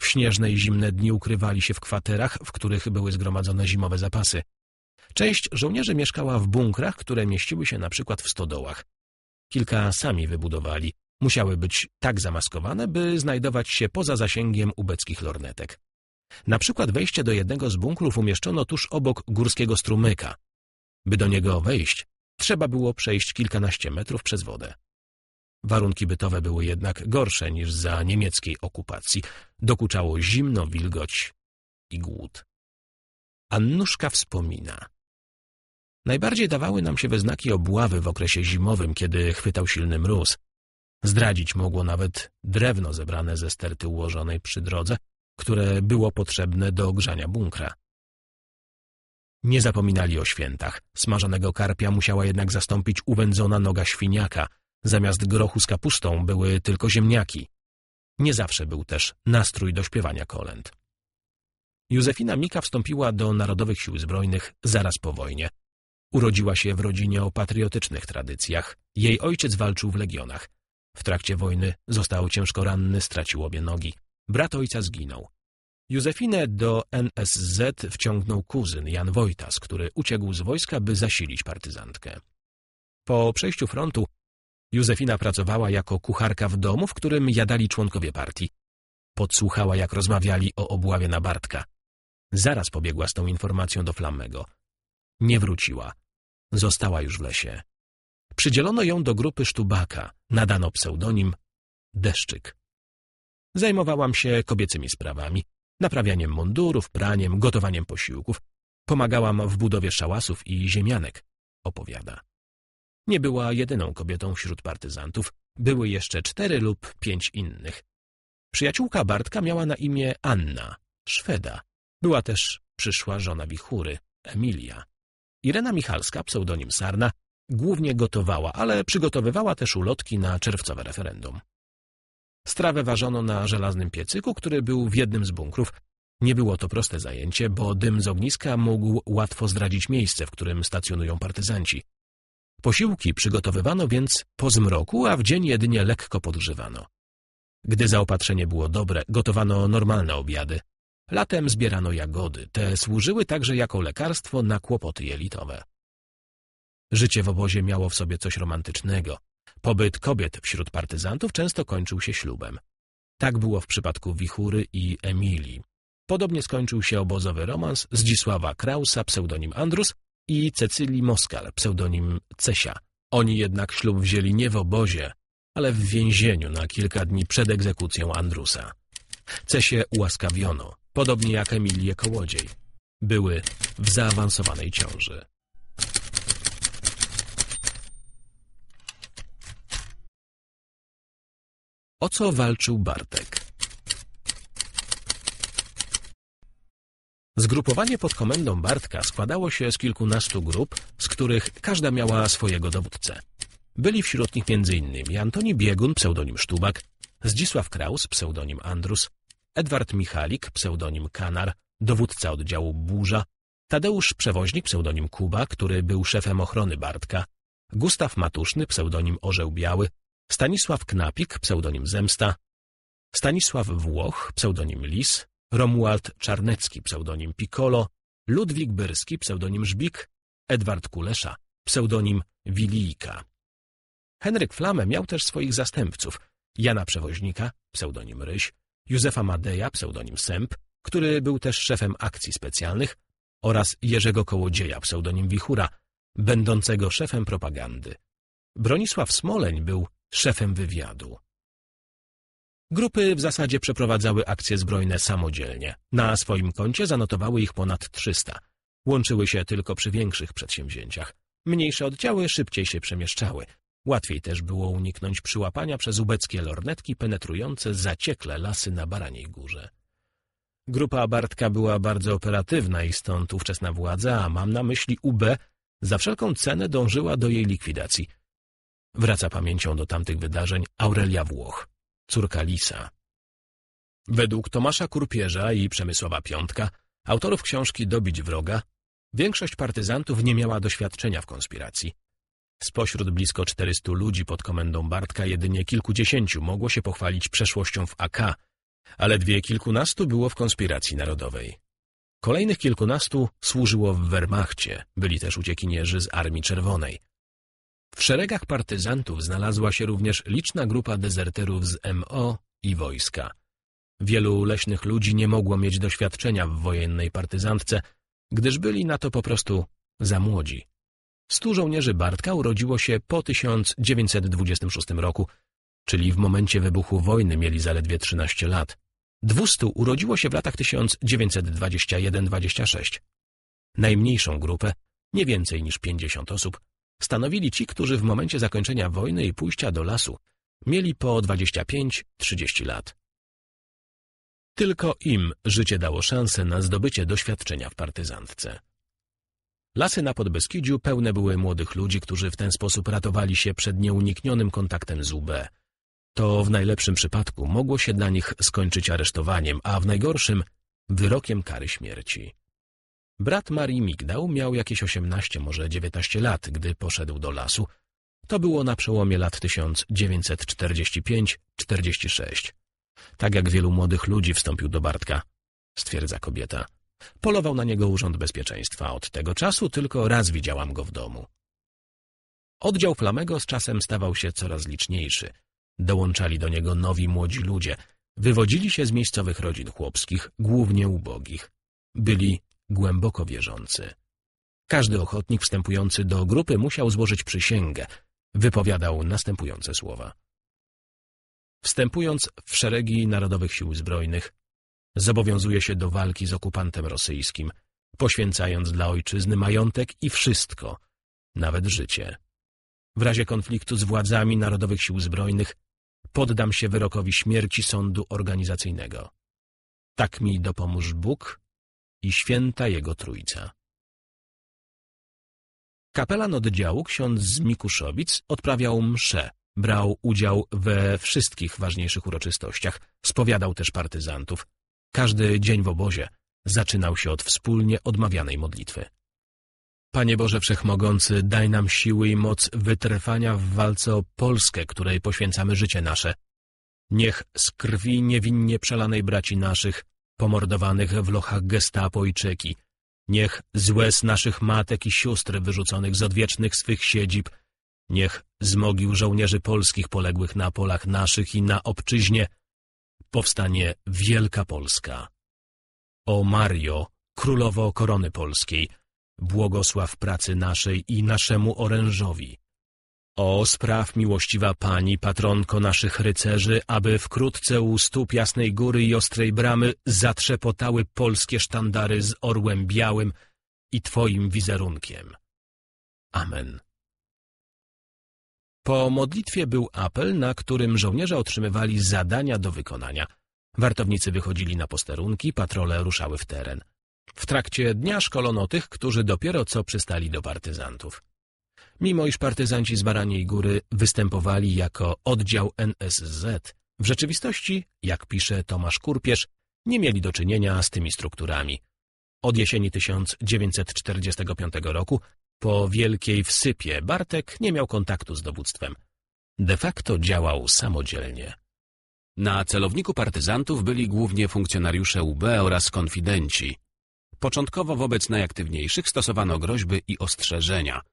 W śnieżne i zimne dni ukrywali się w kwaterach, w których były zgromadzone zimowe zapasy. Część żołnierzy mieszkała w bunkrach, które mieściły się na przykład w stodołach. Kilka sami wybudowali. Musiały być tak zamaskowane, by znajdować się poza zasięgiem ubeckich lornetek. Na przykład wejście do jednego z bunkrów umieszczono tuż obok górskiego strumyka, by do niego wejść, trzeba było przejść kilkanaście metrów przez wodę. Warunki bytowe były jednak gorsze niż za niemieckiej okupacji. Dokuczało zimno, wilgoć i głód. Annuszka wspomina. Najbardziej dawały nam się we znaki obławy w okresie zimowym, kiedy chwytał silny mróz. Zdradzić mogło nawet drewno zebrane ze sterty ułożonej przy drodze, które było potrzebne do ogrzania bunkra. Nie zapominali o świętach. Smażonego karpia musiała jednak zastąpić uwędzona noga świniaka. Zamiast grochu z kapustą były tylko ziemniaki. Nie zawsze był też nastrój do śpiewania kolęd. Józefina Mika wstąpiła do Narodowych Sił Zbrojnych zaraz po wojnie. Urodziła się w rodzinie o patriotycznych tradycjach. Jej ojciec walczył w legionach. W trakcie wojny został ciężko ranny, stracił obie nogi. Brat ojca zginął. Józefinę do NSZ wciągnął kuzyn Jan Wojtas, który uciekł z wojska, by zasilić partyzantkę. Po przejściu frontu Józefina pracowała jako kucharka w domu, w którym jadali członkowie partii. Podsłuchała, jak rozmawiali o obławie na Bartka. Zaraz pobiegła z tą informacją do Flammego. Nie wróciła. Została już w lesie. Przydzielono ją do grupy Sztubaka. Nadano pseudonim Deszczyk. Zajmowałam się kobiecymi sprawami naprawianiem mundurów, praniem, gotowaniem posiłków. Pomagałam w budowie szałasów i ziemianek, opowiada. Nie była jedyną kobietą wśród partyzantów, były jeszcze cztery lub pięć innych. Przyjaciółka Bartka miała na imię Anna, Szweda. Była też przyszła żona Wichury, Emilia. Irena Michalska, pseudonim Sarna, głównie gotowała, ale przygotowywała też ulotki na czerwcowe referendum. Strawę ważono na żelaznym piecyku, który był w jednym z bunkrów. Nie było to proste zajęcie, bo dym z ogniska mógł łatwo zdradzić miejsce, w którym stacjonują partyzanci. Posiłki przygotowywano więc po zmroku, a w dzień jedynie lekko podgrzewano. Gdy zaopatrzenie było dobre, gotowano normalne obiady. Latem zbierano jagody, te służyły także jako lekarstwo na kłopoty jelitowe. Życie w obozie miało w sobie coś romantycznego. Pobyt kobiet wśród partyzantów często kończył się ślubem. Tak było w przypadku Wichury i Emilii. Podobnie skończył się obozowy romans Zdzisława Krausa, pseudonim Andrus, i Cecylii Moskal, pseudonim Cesia. Oni jednak ślub wzięli nie w obozie, ale w więzieniu na kilka dni przed egzekucją Andrusa. Cesie ułaskawiono, podobnie jak Emilię Kołodziej. Były w zaawansowanej ciąży. o co walczył Bartek. Zgrupowanie pod komendą Bartka składało się z kilkunastu grup, z których każda miała swojego dowódcę. Byli wśród nich m.in. Antoni Biegun, pseudonim Sztubak, Zdzisław Kraus, pseudonim Andrus, Edward Michalik, pseudonim Kanar, dowódca oddziału Burza, Tadeusz Przewoźnik, pseudonim Kuba, który był szefem ochrony Bartka, Gustaw Matuszny, pseudonim Orzeł Biały, Stanisław Knapik, pseudonim Zemsta, Stanisław Włoch, pseudonim Lis, Romuald Czarnecki, pseudonim Piccolo, Ludwik Byrski, pseudonim Żbik, Edward Kulesza, pseudonim Wilijka. Henryk Flamę miał też swoich zastępców, Jana Przewoźnika, pseudonim Ryś, Józefa Madeja, pseudonim Sęp, który był też szefem akcji specjalnych, oraz Jerzego Kołodzieja, pseudonim Wichura, będącego szefem propagandy. Bronisław Smoleń był szefem wywiadu. Grupy w zasadzie przeprowadzały akcje zbrojne samodzielnie. Na swoim koncie zanotowały ich ponad 300. Łączyły się tylko przy większych przedsięwzięciach. Mniejsze oddziały szybciej się przemieszczały. Łatwiej też było uniknąć przyłapania przez ubeckie lornetki penetrujące zaciekle lasy na Baraniej Górze. Grupa Bartka była bardzo operatywna i stąd ówczesna władza, a mam na myśli UB, za wszelką cenę dążyła do jej likwidacji – Wraca pamięcią do tamtych wydarzeń Aurelia Włoch, córka Lisa. Według Tomasza Kurpierza i Przemysława Piątka, autorów książki Dobić wroga, większość partyzantów nie miała doświadczenia w konspiracji. Spośród blisko 400 ludzi pod komendą Bartka jedynie kilkudziesięciu mogło się pochwalić przeszłością w AK, ale dwie kilkunastu było w konspiracji narodowej. Kolejnych kilkunastu służyło w Wehrmachcie, byli też uciekinierzy z Armii Czerwonej. W szeregach partyzantów znalazła się również liczna grupa dezerterów z MO i wojska. Wielu leśnych ludzi nie mogło mieć doświadczenia w wojennej partyzantce, gdyż byli na to po prostu za młodzi. Stu żołnierzy Bartka urodziło się po 1926 roku, czyli w momencie wybuchu wojny mieli zaledwie 13 lat. 200 urodziło się w latach 1921-26. Najmniejszą grupę, nie więcej niż 50 osób, stanowili ci, którzy w momencie zakończenia wojny i pójścia do lasu mieli po 25-30 lat. Tylko im życie dało szansę na zdobycie doświadczenia w partyzantce. Lasy na Podbeskidziu pełne były młodych ludzi, którzy w ten sposób ratowali się przed nieuniknionym kontaktem z UB. To w najlepszym przypadku mogło się dla nich skończyć aresztowaniem, a w najgorszym – wyrokiem kary śmierci. Brat Marii Migdał miał jakieś 18, może 19 lat, gdy poszedł do lasu. To było na przełomie lat 1945-46. Tak jak wielu młodych ludzi wstąpił do Bartka, stwierdza kobieta. Polował na niego Urząd Bezpieczeństwa. Od tego czasu tylko raz widziałam go w domu. Oddział Flamego z czasem stawał się coraz liczniejszy. Dołączali do niego nowi młodzi ludzie. Wywodzili się z miejscowych rodzin chłopskich, głównie ubogich. Byli głęboko wierzący. Każdy ochotnik wstępujący do grupy musiał złożyć przysięgę. Wypowiadał następujące słowa. Wstępując w szeregi Narodowych Sił Zbrojnych, zobowiązuje się do walki z okupantem rosyjskim, poświęcając dla ojczyzny majątek i wszystko, nawet życie. W razie konfliktu z władzami Narodowych Sił Zbrojnych poddam się wyrokowi śmierci sądu organizacyjnego. Tak mi dopomóż Bóg i święta jego Trójca. Kapelan oddziału ksiądz z Mikuszowic odprawiał msze, brał udział we wszystkich ważniejszych uroczystościach, spowiadał też partyzantów. Każdy dzień w obozie zaczynał się od wspólnie odmawianej modlitwy. Panie Boże Wszechmogący, daj nam siły i moc wytrwania w walce o Polskę, której poświęcamy życie nasze. Niech z krwi niewinnie przelanej braci naszych pomordowanych w lochach gestapo i czeki. Niech z łez naszych matek i sióstr wyrzuconych z odwiecznych swych siedzib, niech z mogił żołnierzy polskich poległych na polach naszych i na obczyźnie powstanie Wielka Polska. O Mario, królowo korony polskiej, błogosław pracy naszej i naszemu orężowi. O spraw miłościwa Pani patronko naszych rycerzy, aby wkrótce u stóp Jasnej Góry i Ostrej Bramy zatrzepotały polskie sztandary z orłem białym i Twoim wizerunkiem. Amen. Po modlitwie był apel, na którym żołnierze otrzymywali zadania do wykonania. Wartownicy wychodzili na posterunki, patrole ruszały w teren. W trakcie dnia szkolono tych, którzy dopiero co przystali do partyzantów. Mimo iż partyzanci z Baraniej Góry występowali jako oddział NSZ, w rzeczywistości, jak pisze Tomasz Kurpierz, nie mieli do czynienia z tymi strukturami. Od jesieni 1945 roku, po Wielkiej Wsypie, Bartek nie miał kontaktu z dowództwem. De facto działał samodzielnie. Na celowniku partyzantów byli głównie funkcjonariusze UB oraz konfidenci. Początkowo wobec najaktywniejszych stosowano groźby i ostrzeżenia –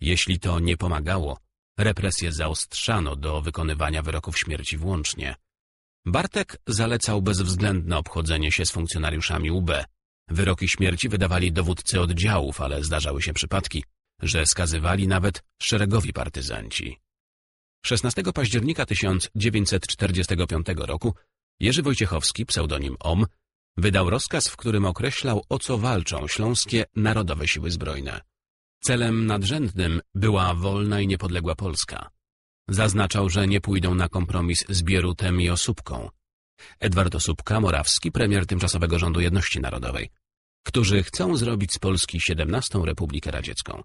jeśli to nie pomagało, represje zaostrzano do wykonywania wyroków śmierci włącznie. Bartek zalecał bezwzględne obchodzenie się z funkcjonariuszami UB. Wyroki śmierci wydawali dowódcy oddziałów, ale zdarzały się przypadki, że skazywali nawet szeregowi partyzanci. 16 października 1945 roku Jerzy Wojciechowski, pseudonim OM, wydał rozkaz, w którym określał, o co walczą śląskie Narodowe Siły Zbrojne. Celem nadrzędnym była wolna i niepodległa Polska. Zaznaczał, że nie pójdą na kompromis z Bierutem i Osóbką. Edward Osóbka, morawski premier tymczasowego rządu jedności narodowej, którzy chcą zrobić z Polski XVII Republikę Radziecką.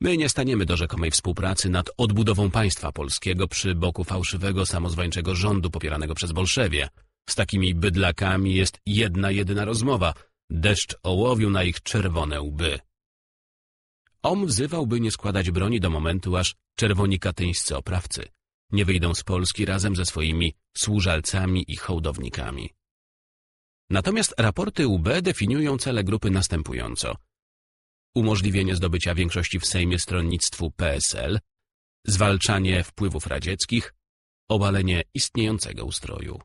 My nie staniemy do rzekomej współpracy nad odbudową państwa polskiego przy boku fałszywego, samozwańczego rządu popieranego przez bolszewie. Z takimi bydlakami jest jedna jedyna rozmowa. Deszcz ołowiu na ich czerwone łby. On wzywałby nie składać broni do momentu, aż czerwoni katyńscy oprawcy nie wyjdą z Polski razem ze swoimi służalcami i hołdownikami. Natomiast raporty UB definiują cele grupy następująco. Umożliwienie zdobycia większości w Sejmie stronnictwu PSL, zwalczanie wpływów radzieckich, obalenie istniejącego ustroju.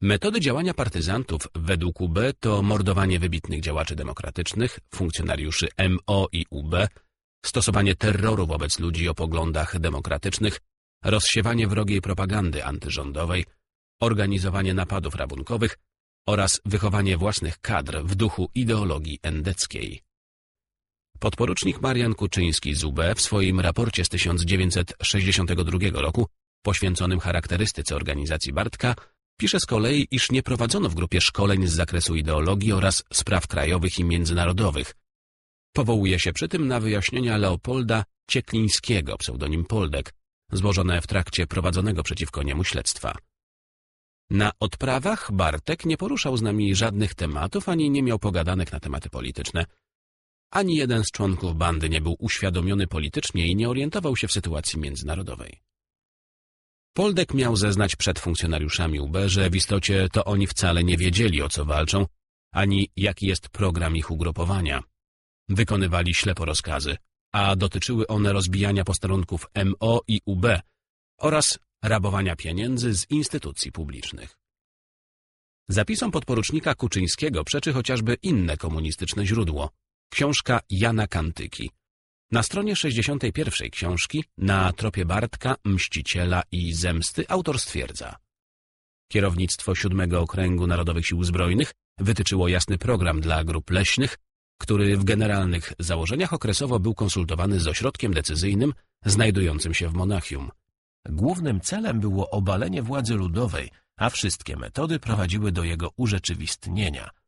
Metody działania partyzantów według UB to mordowanie wybitnych działaczy demokratycznych, funkcjonariuszy MO i UB, stosowanie terroru wobec ludzi o poglądach demokratycznych, rozsiewanie wrogiej propagandy antyrządowej, organizowanie napadów rabunkowych oraz wychowanie własnych kadr w duchu ideologii endeckiej. Podporucznik Marian Kuczyński z UB w swoim raporcie z 1962 roku poświęconym charakterystyce organizacji Bartka Pisze z kolei, iż nie prowadzono w grupie szkoleń z zakresu ideologii oraz spraw krajowych i międzynarodowych. Powołuje się przy tym na wyjaśnienia Leopolda Cieklińskiego, pseudonim Poldek, złożone w trakcie prowadzonego przeciwko niemu śledztwa. Na odprawach Bartek nie poruszał z nami żadnych tematów, ani nie miał pogadanek na tematy polityczne. Ani jeden z członków bandy nie był uświadomiony politycznie i nie orientował się w sytuacji międzynarodowej. Poldek miał zeznać przed funkcjonariuszami UB, że w istocie to oni wcale nie wiedzieli o co walczą, ani jaki jest program ich ugrupowania. Wykonywali ślepo rozkazy, a dotyczyły one rozbijania posterunków MO i UB oraz rabowania pieniędzy z instytucji publicznych. Zapisom podporucznika Kuczyńskiego przeczy chociażby inne komunistyczne źródło, książka Jana Kantyki, na stronie 61 książki, na tropie Bartka, Mściciela i Zemsty, autor stwierdza Kierownictwo siódmego Okręgu Narodowych Sił Zbrojnych wytyczyło jasny program dla grup leśnych, który w generalnych założeniach okresowo był konsultowany z ośrodkiem decyzyjnym znajdującym się w Monachium. Głównym celem było obalenie władzy ludowej, a wszystkie metody prowadziły do jego urzeczywistnienia –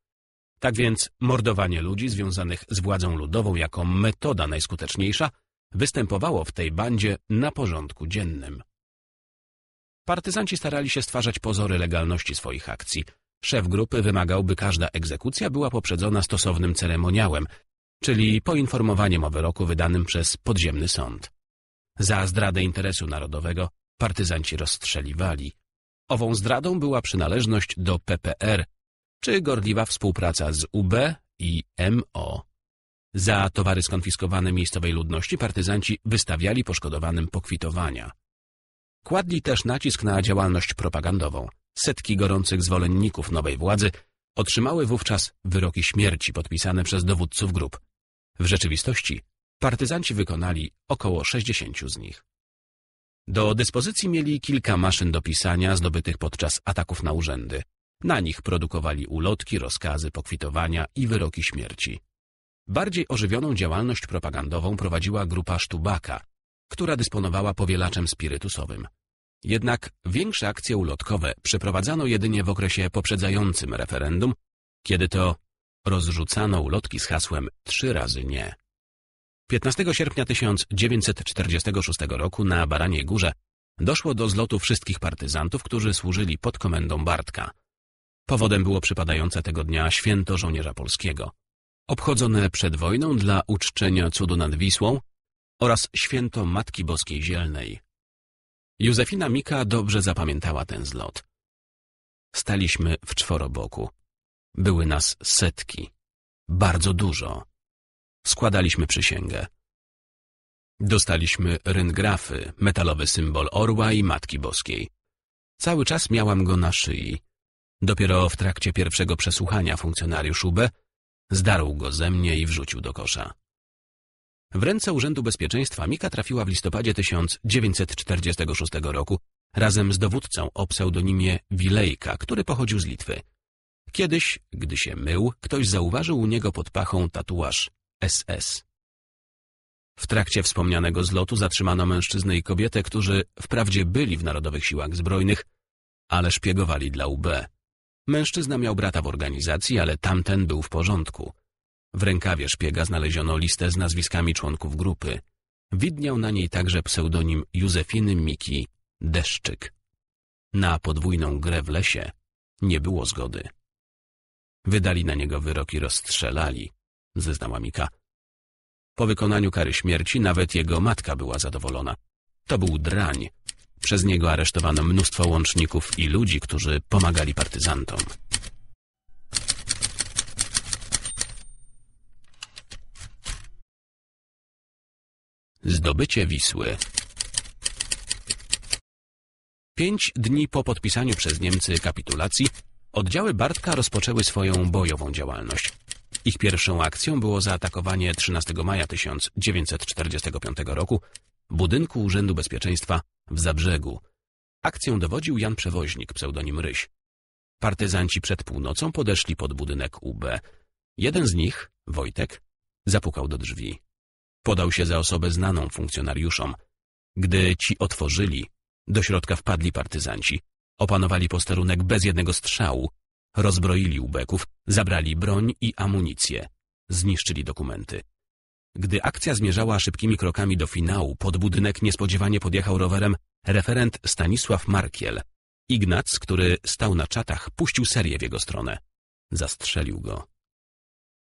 tak więc mordowanie ludzi związanych z władzą ludową jako metoda najskuteczniejsza występowało w tej bandzie na porządku dziennym. Partyzanci starali się stwarzać pozory legalności swoich akcji. Szef grupy wymagał, by każda egzekucja była poprzedzona stosownym ceremoniałem, czyli poinformowaniem o wyroku wydanym przez podziemny sąd. Za zdradę interesu narodowego partyzanci rozstrzeliwali. Ową zdradą była przynależność do PPR, czy gorliwa współpraca z UB i MO. Za towary skonfiskowane miejscowej ludności partyzanci wystawiali poszkodowanym pokwitowania. Kładli też nacisk na działalność propagandową. Setki gorących zwolenników nowej władzy otrzymały wówczas wyroki śmierci podpisane przez dowódców grup. W rzeczywistości partyzanci wykonali około 60 z nich. Do dyspozycji mieli kilka maszyn do pisania zdobytych podczas ataków na urzędy. Na nich produkowali ulotki, rozkazy, pokwitowania i wyroki śmierci. Bardziej ożywioną działalność propagandową prowadziła grupa Sztubaka, która dysponowała powielaczem spirytusowym. Jednak większe akcje ulotkowe przeprowadzano jedynie w okresie poprzedzającym referendum, kiedy to rozrzucano ulotki z hasłem trzy razy nie. 15 sierpnia 1946 roku na Baranie Górze doszło do zlotu wszystkich partyzantów, którzy służyli pod komendą Bartka. Powodem było przypadające tego dnia święto żołnierza polskiego, obchodzone przed wojną dla uczczenia cudu nad Wisłą oraz święto Matki Boskiej Zielnej. Józefina Mika dobrze zapamiętała ten zlot. Staliśmy w czworoboku. Były nas setki. Bardzo dużo. Składaliśmy przysięgę. Dostaliśmy ryngrafy, metalowy symbol orła i Matki Boskiej. Cały czas miałam go na szyi. Dopiero w trakcie pierwszego przesłuchania funkcjonariusz UB zdarł go ze mnie i wrzucił do kosza. W ręce Urzędu Bezpieczeństwa Mika trafiła w listopadzie 1946 roku razem z dowódcą o pseudonimie Wilejka, który pochodził z Litwy. Kiedyś, gdy się mył, ktoś zauważył u niego pod pachą tatuaż SS. W trakcie wspomnianego zlotu zatrzymano mężczyznę i kobietę, którzy wprawdzie byli w Narodowych Siłach Zbrojnych, ale szpiegowali dla UB. Mężczyzna miał brata w organizacji, ale tamten był w porządku. W rękawie szpiega znaleziono listę z nazwiskami członków grupy. Widniał na niej także pseudonim Józefiny Miki Deszczyk. Na podwójną grę w lesie nie było zgody. Wydali na niego wyrok i rozstrzelali, zeznała Mika. Po wykonaniu kary śmierci nawet jego matka była zadowolona. To był drań, przez niego aresztowano mnóstwo łączników i ludzi, którzy pomagali partyzantom. Zdobycie Wisły Pięć dni po podpisaniu przez Niemcy kapitulacji oddziały Bartka rozpoczęły swoją bojową działalność. Ich pierwszą akcją było zaatakowanie 13 maja 1945 roku budynku Urzędu Bezpieczeństwa w Zabrzegu. Akcją dowodził Jan Przewoźnik, pseudonim Ryś. Partyzanci przed północą podeszli pod budynek UB. Jeden z nich, Wojtek, zapukał do drzwi. Podał się za osobę znaną funkcjonariuszom. Gdy ci otworzyli, do środka wpadli partyzanci. Opanowali posterunek bez jednego strzału. Rozbroili ubeków, zabrali broń i amunicję. Zniszczyli dokumenty. Gdy akcja zmierzała szybkimi krokami do finału, pod budynek niespodziewanie podjechał rowerem referent Stanisław Markiel. Ignac, który stał na czatach, puścił serię w jego stronę. Zastrzelił go.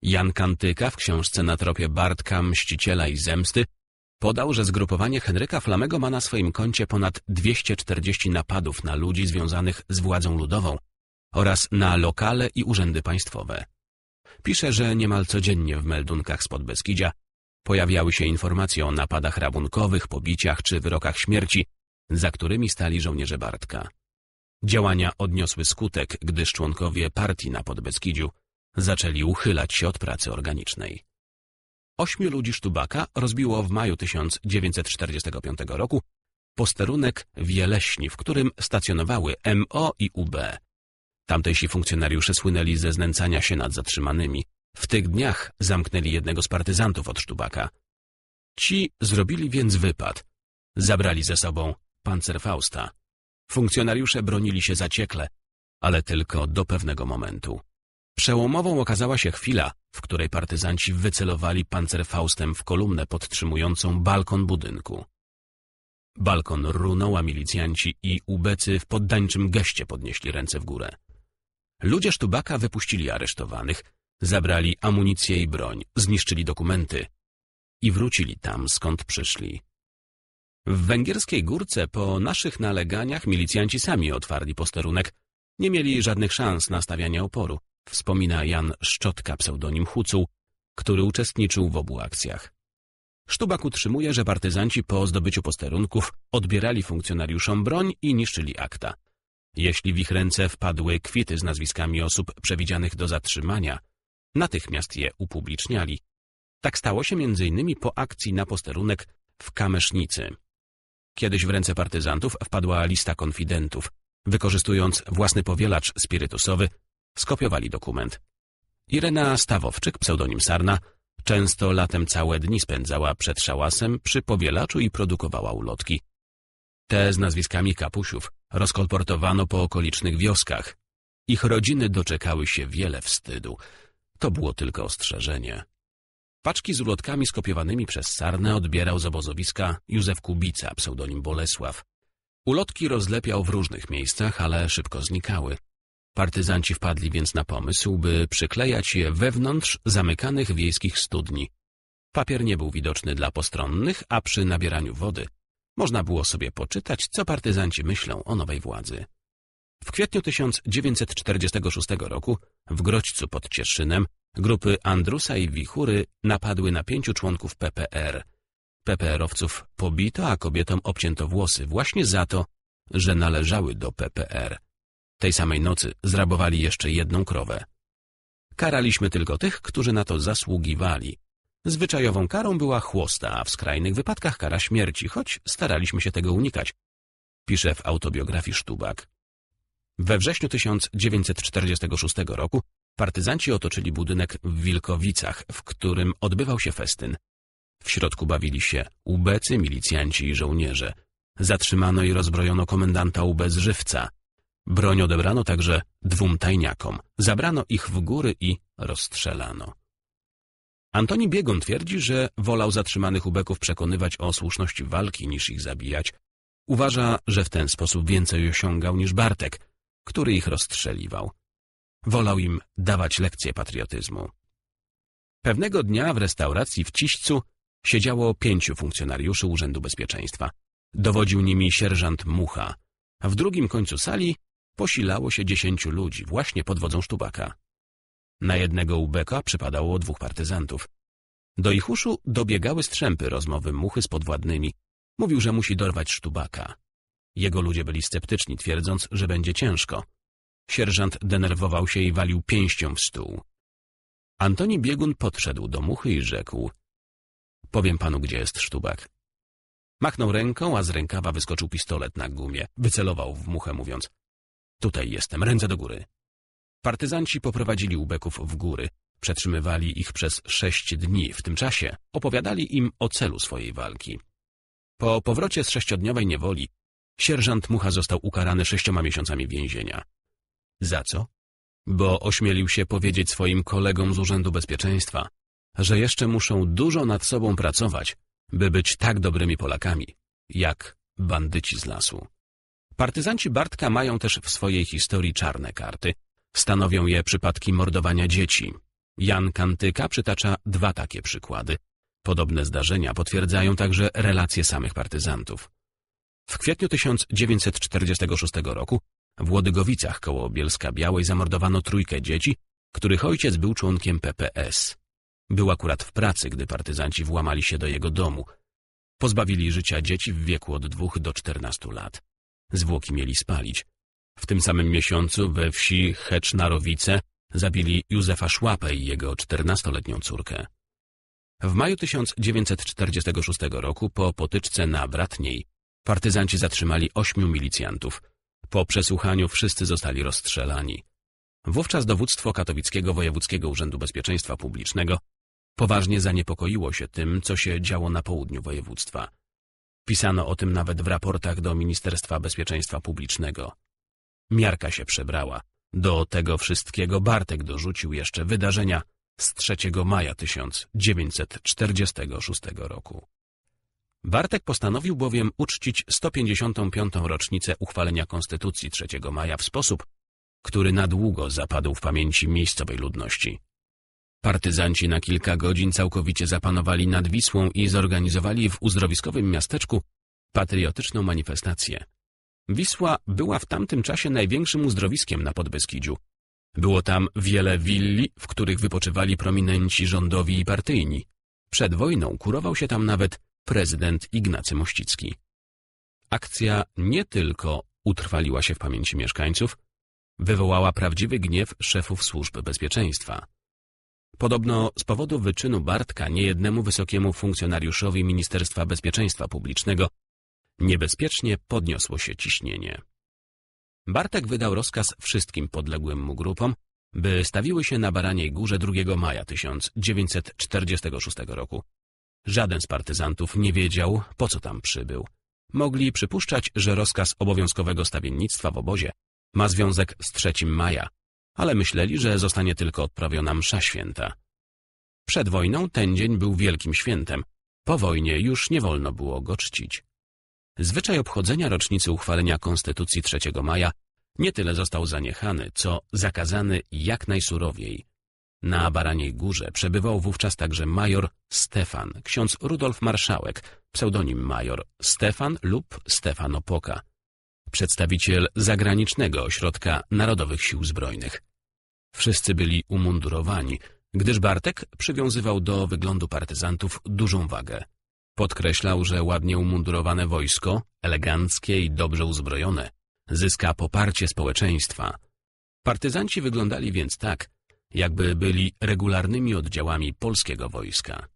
Jan Kantyka w książce na tropie Bartka, Mściciela i Zemsty podał, że zgrupowanie Henryka Flamego ma na swoim koncie ponad 240 napadów na ludzi związanych z władzą ludową oraz na lokale i urzędy państwowe. Pisze, że niemal codziennie w meldunkach z Podbeskidzia Pojawiały się informacje o napadach rabunkowych, pobiciach czy wyrokach śmierci, za którymi stali żołnierze Bartka. Działania odniosły skutek, gdyż członkowie partii na Podbeskidziu zaczęli uchylać się od pracy organicznej. Ośmiu ludzi Sztubaka rozbiło w maju 1945 roku posterunek w Jeleśni, w którym stacjonowały MO i UB. Tamtejsi funkcjonariusze słynęli ze znęcania się nad zatrzymanymi, w tych dniach zamknęli jednego z partyzantów od Sztubaka. Ci zrobili więc wypad. Zabrali ze sobą pancerfausta. Funkcjonariusze bronili się zaciekle, ale tylko do pewnego momentu. Przełomową okazała się chwila, w której partyzanci wycelowali pancerfaustem w kolumnę podtrzymującą balkon budynku. Balkon runął, a milicjanci i ubecy w poddańczym geście podnieśli ręce w górę. Ludzie Sztubaka wypuścili aresztowanych, Zabrali amunicję i broń, zniszczyli dokumenty i wrócili tam, skąd przyszli. W węgierskiej górce po naszych naleganiach milicjanci sami otwarli posterunek. Nie mieli żadnych szans na stawianie oporu, wspomina Jan Szczotka, pseudonim Hucuł, który uczestniczył w obu akcjach. Sztubak utrzymuje, że partyzanci po zdobyciu posterunków odbierali funkcjonariuszom broń i niszczyli akta. Jeśli w ich ręce wpadły kwity z nazwiskami osób przewidzianych do zatrzymania, natychmiast je upubliczniali. Tak stało się m.in. po akcji na posterunek w Kamesznicy. Kiedyś w ręce partyzantów wpadła lista konfidentów. Wykorzystując własny powielacz spirytusowy, skopiowali dokument. Irena Stawowczyk, pseudonim Sarna, często latem całe dni spędzała przed szałasem przy powielaczu i produkowała ulotki. Te z nazwiskami kapusiów rozkolportowano po okolicznych wioskach. Ich rodziny doczekały się wiele wstydu. To było tylko ostrzeżenie. Paczki z ulotkami skopiowanymi przez Sarnę odbierał z obozowiska Józef Kubica, pseudonim Bolesław. Ulotki rozlepiał w różnych miejscach, ale szybko znikały. Partyzanci wpadli więc na pomysł, by przyklejać je wewnątrz zamykanych wiejskich studni. Papier nie był widoczny dla postronnych, a przy nabieraniu wody można było sobie poczytać, co partyzanci myślą o nowej władzy. W kwietniu 1946 roku w Grodźcu pod Cieszynem grupy Andrusa i Wichury napadły na pięciu członków PPR. PPR-owców pobito, a kobietom obcięto włosy właśnie za to, że należały do PPR. Tej samej nocy zrabowali jeszcze jedną krowę. Karaliśmy tylko tych, którzy na to zasługiwali. Zwyczajową karą była chłosta, a w skrajnych wypadkach kara śmierci, choć staraliśmy się tego unikać, pisze w autobiografii Sztubak. We wrześniu 1946 roku partyzanci otoczyli budynek w Wilkowicach, w którym odbywał się festyn. W środku bawili się ubecy, milicjanci i żołnierze. Zatrzymano i rozbrojono komendanta UB z Żywca. Broń odebrano także dwóm tajniakom. Zabrano ich w góry i rozstrzelano. Antoni Biegun twierdzi, że wolał zatrzymanych ubeków przekonywać o słuszności walki niż ich zabijać. Uważa, że w ten sposób więcej osiągał niż Bartek – który ich rozstrzeliwał. Wolał im dawać lekcje patriotyzmu. Pewnego dnia w restauracji w Ciścu siedziało pięciu funkcjonariuszy Urzędu Bezpieczeństwa. Dowodził nimi sierżant Mucha. W drugim końcu sali posilało się dziesięciu ludzi, właśnie pod wodzą Sztubaka. Na jednego ubeka przypadało dwóch partyzantów. Do ich uszu dobiegały strzępy rozmowy Muchy z podwładnymi. Mówił, że musi dorwać Sztubaka. Jego ludzie byli sceptyczni, twierdząc, że będzie ciężko. Sierżant denerwował się i walił pięścią w stół. Antoni Biegun podszedł do muchy i rzekł — Powiem panu, gdzie jest sztubak. Machnął ręką, a z rękawa wyskoczył pistolet na gumie. Wycelował w muchę, mówiąc — Tutaj jestem, ręce do góry. Partyzanci poprowadzili ubeków w góry. Przetrzymywali ich przez sześć dni. W tym czasie opowiadali im o celu swojej walki. Po powrocie z sześciodniowej niewoli Sierżant Mucha został ukarany sześcioma miesiącami więzienia. Za co? Bo ośmielił się powiedzieć swoim kolegom z Urzędu Bezpieczeństwa, że jeszcze muszą dużo nad sobą pracować, by być tak dobrymi Polakami, jak bandyci z lasu. Partyzanci Bartka mają też w swojej historii czarne karty. Stanowią je przypadki mordowania dzieci. Jan Kantyka przytacza dwa takie przykłady. Podobne zdarzenia potwierdzają także relacje samych partyzantów. W kwietniu 1946 roku w Łodygowicach koło Bielska Białej zamordowano trójkę dzieci, których ojciec był członkiem PPS. Był akurat w pracy, gdy partyzanci włamali się do jego domu. Pozbawili życia dzieci w wieku od dwóch do czternastu lat. Zwłoki mieli spalić. W tym samym miesiącu we wsi Hecznarowice zabili Józefa Szłapę i jego czternastoletnią córkę. W maju 1946 roku po potyczce na Bratniej Partyzanci zatrzymali ośmiu milicjantów. Po przesłuchaniu wszyscy zostali rozstrzelani. Wówczas dowództwo Katowickiego Wojewódzkiego Urzędu Bezpieczeństwa Publicznego poważnie zaniepokoiło się tym, co się działo na południu województwa. Pisano o tym nawet w raportach do Ministerstwa Bezpieczeństwa Publicznego. Miarka się przebrała. Do tego wszystkiego Bartek dorzucił jeszcze wydarzenia z 3 maja 1946 roku. Bartek postanowił bowiem uczcić 155. rocznicę uchwalenia Konstytucji 3 maja w sposób, który na długo zapadł w pamięci miejscowej ludności. Partyzanci na kilka godzin całkowicie zapanowali nad Wisłą i zorganizowali w uzdrowiskowym miasteczku patriotyczną manifestację. Wisła była w tamtym czasie największym uzdrowiskiem na Podbeskidziu. Było tam wiele willi, w których wypoczywali prominenci rządowi i partyjni. Przed wojną kurował się tam nawet prezydent Ignacy Mościcki. Akcja nie tylko utrwaliła się w pamięci mieszkańców, wywołała prawdziwy gniew szefów służb bezpieczeństwa. Podobno z powodu wyczynu Bartka niejednemu wysokiemu funkcjonariuszowi Ministerstwa Bezpieczeństwa Publicznego niebezpiecznie podniosło się ciśnienie. Bartek wydał rozkaz wszystkim podległym mu grupom, by stawiły się na Baraniej Górze 2 maja 1946 roku, Żaden z partyzantów nie wiedział, po co tam przybył. Mogli przypuszczać, że rozkaz obowiązkowego stawiennictwa w obozie ma związek z 3 maja, ale myśleli, że zostanie tylko odprawiona msza święta. Przed wojną ten dzień był wielkim świętem. Po wojnie już nie wolno było go czcić. Zwyczaj obchodzenia rocznicy uchwalenia Konstytucji 3 maja nie tyle został zaniechany, co zakazany jak najsurowiej. Na Baraniej Górze przebywał wówczas także major Stefan, ksiądz Rudolf Marszałek, pseudonim major Stefan lub Stefan Opoka, przedstawiciel zagranicznego ośrodka Narodowych Sił Zbrojnych. Wszyscy byli umundurowani, gdyż Bartek przywiązywał do wyglądu partyzantów dużą wagę. Podkreślał, że ładnie umundurowane wojsko, eleganckie i dobrze uzbrojone, zyska poparcie społeczeństwa. Partyzanci wyglądali więc tak, jakby byli regularnymi oddziałami polskiego wojska.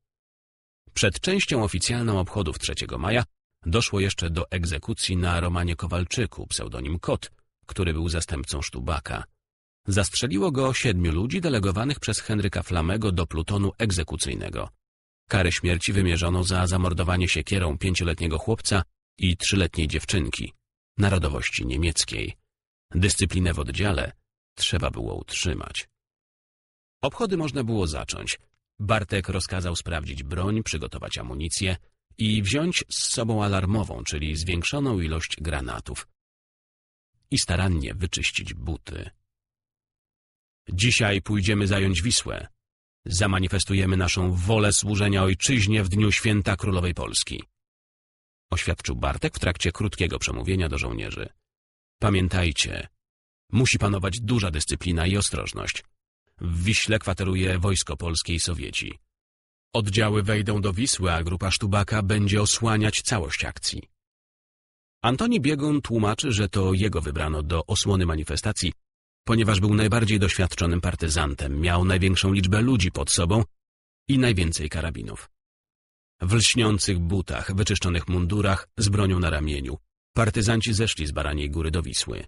Przed częścią oficjalną obchodów 3 maja doszło jeszcze do egzekucji na Romanie Kowalczyku, pseudonim Kot, który był zastępcą Sztubaka. Zastrzeliło go siedmiu ludzi delegowanych przez Henryka Flamego do plutonu egzekucyjnego. Karę śmierci wymierzono za zamordowanie siekierą pięcioletniego chłopca i trzyletniej dziewczynki, narodowości niemieckiej. Dyscyplinę w oddziale trzeba było utrzymać. Obchody można było zacząć. Bartek rozkazał sprawdzić broń, przygotować amunicję i wziąć z sobą alarmową, czyli zwiększoną ilość granatów. I starannie wyczyścić buty. Dzisiaj pójdziemy zająć Wisłę. Zamanifestujemy naszą wolę służenia ojczyźnie w dniu święta Królowej Polski. Oświadczył Bartek w trakcie krótkiego przemówienia do żołnierzy. Pamiętajcie, musi panować duża dyscyplina i ostrożność. W Wiśle kwateruje wojsko polskie i Sowieci. Oddziały wejdą do Wisły, a grupa Sztubaka będzie osłaniać całość akcji. Antoni Biegun tłumaczy, że to jego wybrano do osłony manifestacji, ponieważ był najbardziej doświadczonym partyzantem, miał największą liczbę ludzi pod sobą i najwięcej karabinów. W lśniących butach, wyczyszczonych mundurach, z bronią na ramieniu, partyzanci zeszli z Baraniej Góry do Wisły.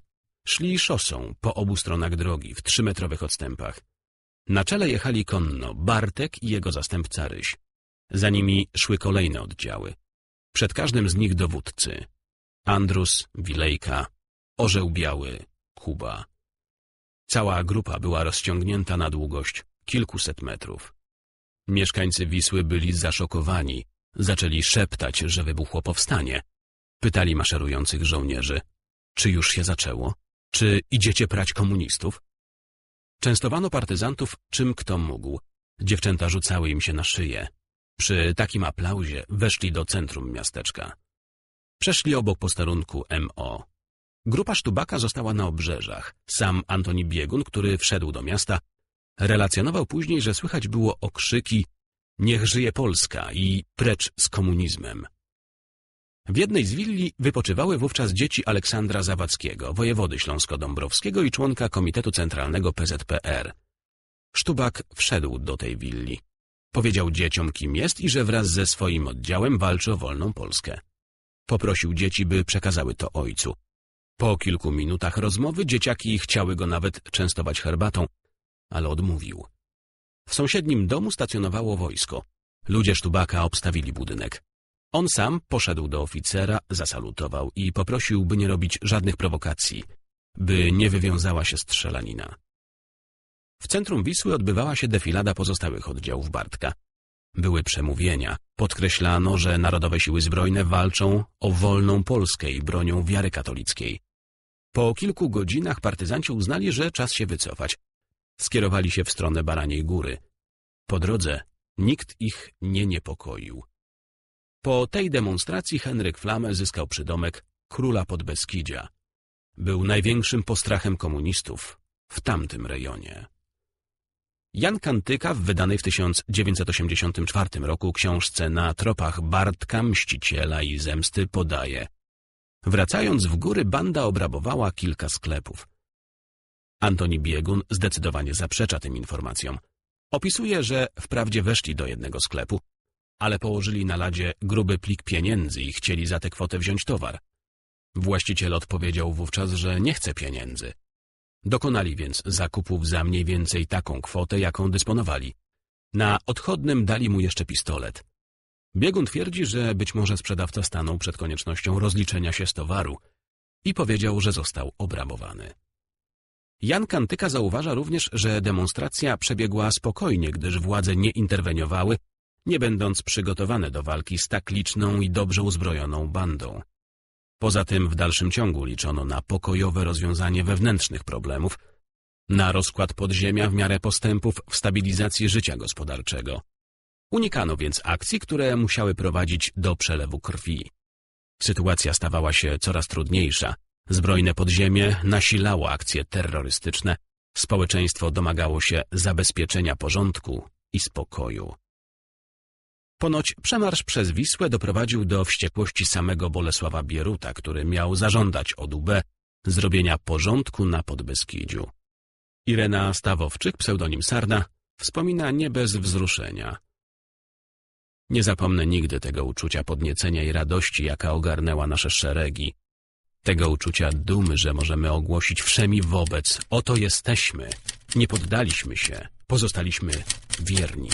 Szli szosą po obu stronach drogi, w trzymetrowych odstępach. Na czele jechali konno Bartek i jego zastępca Ryś. Za nimi szły kolejne oddziały. Przed każdym z nich dowódcy. Andrus, Wilejka, Orzeł Biały, Kuba. Cała grupa była rozciągnięta na długość kilkuset metrów. Mieszkańcy Wisły byli zaszokowani. Zaczęli szeptać, że wybuchło powstanie. Pytali maszerujących żołnierzy, czy już się zaczęło? Czy idziecie prać komunistów? Częstowano partyzantów czym kto mógł. Dziewczęta rzucały im się na szyję. Przy takim aplauzie weszli do centrum miasteczka. Przeszli obok posterunku MO. Grupa Sztubaka została na obrzeżach. Sam Antoni Biegun, który wszedł do miasta, relacjonował później, że słychać było okrzyki Niech żyje Polska i precz z komunizmem. W jednej z willi wypoczywały wówczas dzieci Aleksandra Zawadzkiego, wojewody śląsko-dąbrowskiego i członka Komitetu Centralnego PZPR. Sztubak wszedł do tej willi. Powiedział dzieciom, kim jest i że wraz ze swoim oddziałem walczy o wolną Polskę. Poprosił dzieci, by przekazały to ojcu. Po kilku minutach rozmowy dzieciaki chciały go nawet częstować herbatą, ale odmówił. W sąsiednim domu stacjonowało wojsko. Ludzie Sztubaka obstawili budynek. On sam poszedł do oficera, zasalutował i poprosił, by nie robić żadnych prowokacji, by nie wywiązała się strzelanina. W centrum Wisły odbywała się defilada pozostałych oddziałów Bartka. Były przemówienia. Podkreślano, że Narodowe Siły Zbrojne walczą o wolną Polskę i bronią wiary katolickiej. Po kilku godzinach partyzanci uznali, że czas się wycofać. Skierowali się w stronę Baraniej Góry. Po drodze nikt ich nie niepokoił. Po tej demonstracji Henryk Flamel zyskał przydomek króla Podbeskidzia. Był największym postrachem komunistów w tamtym rejonie. Jan Kantyka w wydanej w 1984 roku książce na tropach Bartka, Mściciela i Zemsty podaje Wracając w góry banda obrabowała kilka sklepów. Antoni Biegun zdecydowanie zaprzecza tym informacjom. Opisuje, że wprawdzie weszli do jednego sklepu, ale położyli na ladzie gruby plik pieniędzy i chcieli za tę kwotę wziąć towar. Właściciel odpowiedział wówczas, że nie chce pieniędzy. Dokonali więc zakupów za mniej więcej taką kwotę, jaką dysponowali. Na odchodnym dali mu jeszcze pistolet. Biegun twierdzi, że być może sprzedawca stanął przed koniecznością rozliczenia się z towaru i powiedział, że został obramowany. Jan Kantyka zauważa również, że demonstracja przebiegła spokojnie, gdyż władze nie interweniowały nie będąc przygotowane do walki z tak liczną i dobrze uzbrojoną bandą. Poza tym w dalszym ciągu liczono na pokojowe rozwiązanie wewnętrznych problemów, na rozkład podziemia w miarę postępów w stabilizacji życia gospodarczego. Unikano więc akcji, które musiały prowadzić do przelewu krwi. Sytuacja stawała się coraz trudniejsza. Zbrojne podziemie nasilało akcje terrorystyczne. Społeczeństwo domagało się zabezpieczenia porządku i spokoju. Ponoć przemarsz przez Wisłę doprowadził do wściekłości samego Bolesława Bieruta, który miał zażądać od UB zrobienia porządku na Podbeskidziu. Irena Stawowczyk, pseudonim Sarna, wspomina nie bez wzruszenia. Nie zapomnę nigdy tego uczucia podniecenia i radości, jaka ogarnęła nasze szeregi. Tego uczucia dumy, że możemy ogłosić wszemi wobec. Oto jesteśmy. Nie poddaliśmy się. Pozostaliśmy wierni.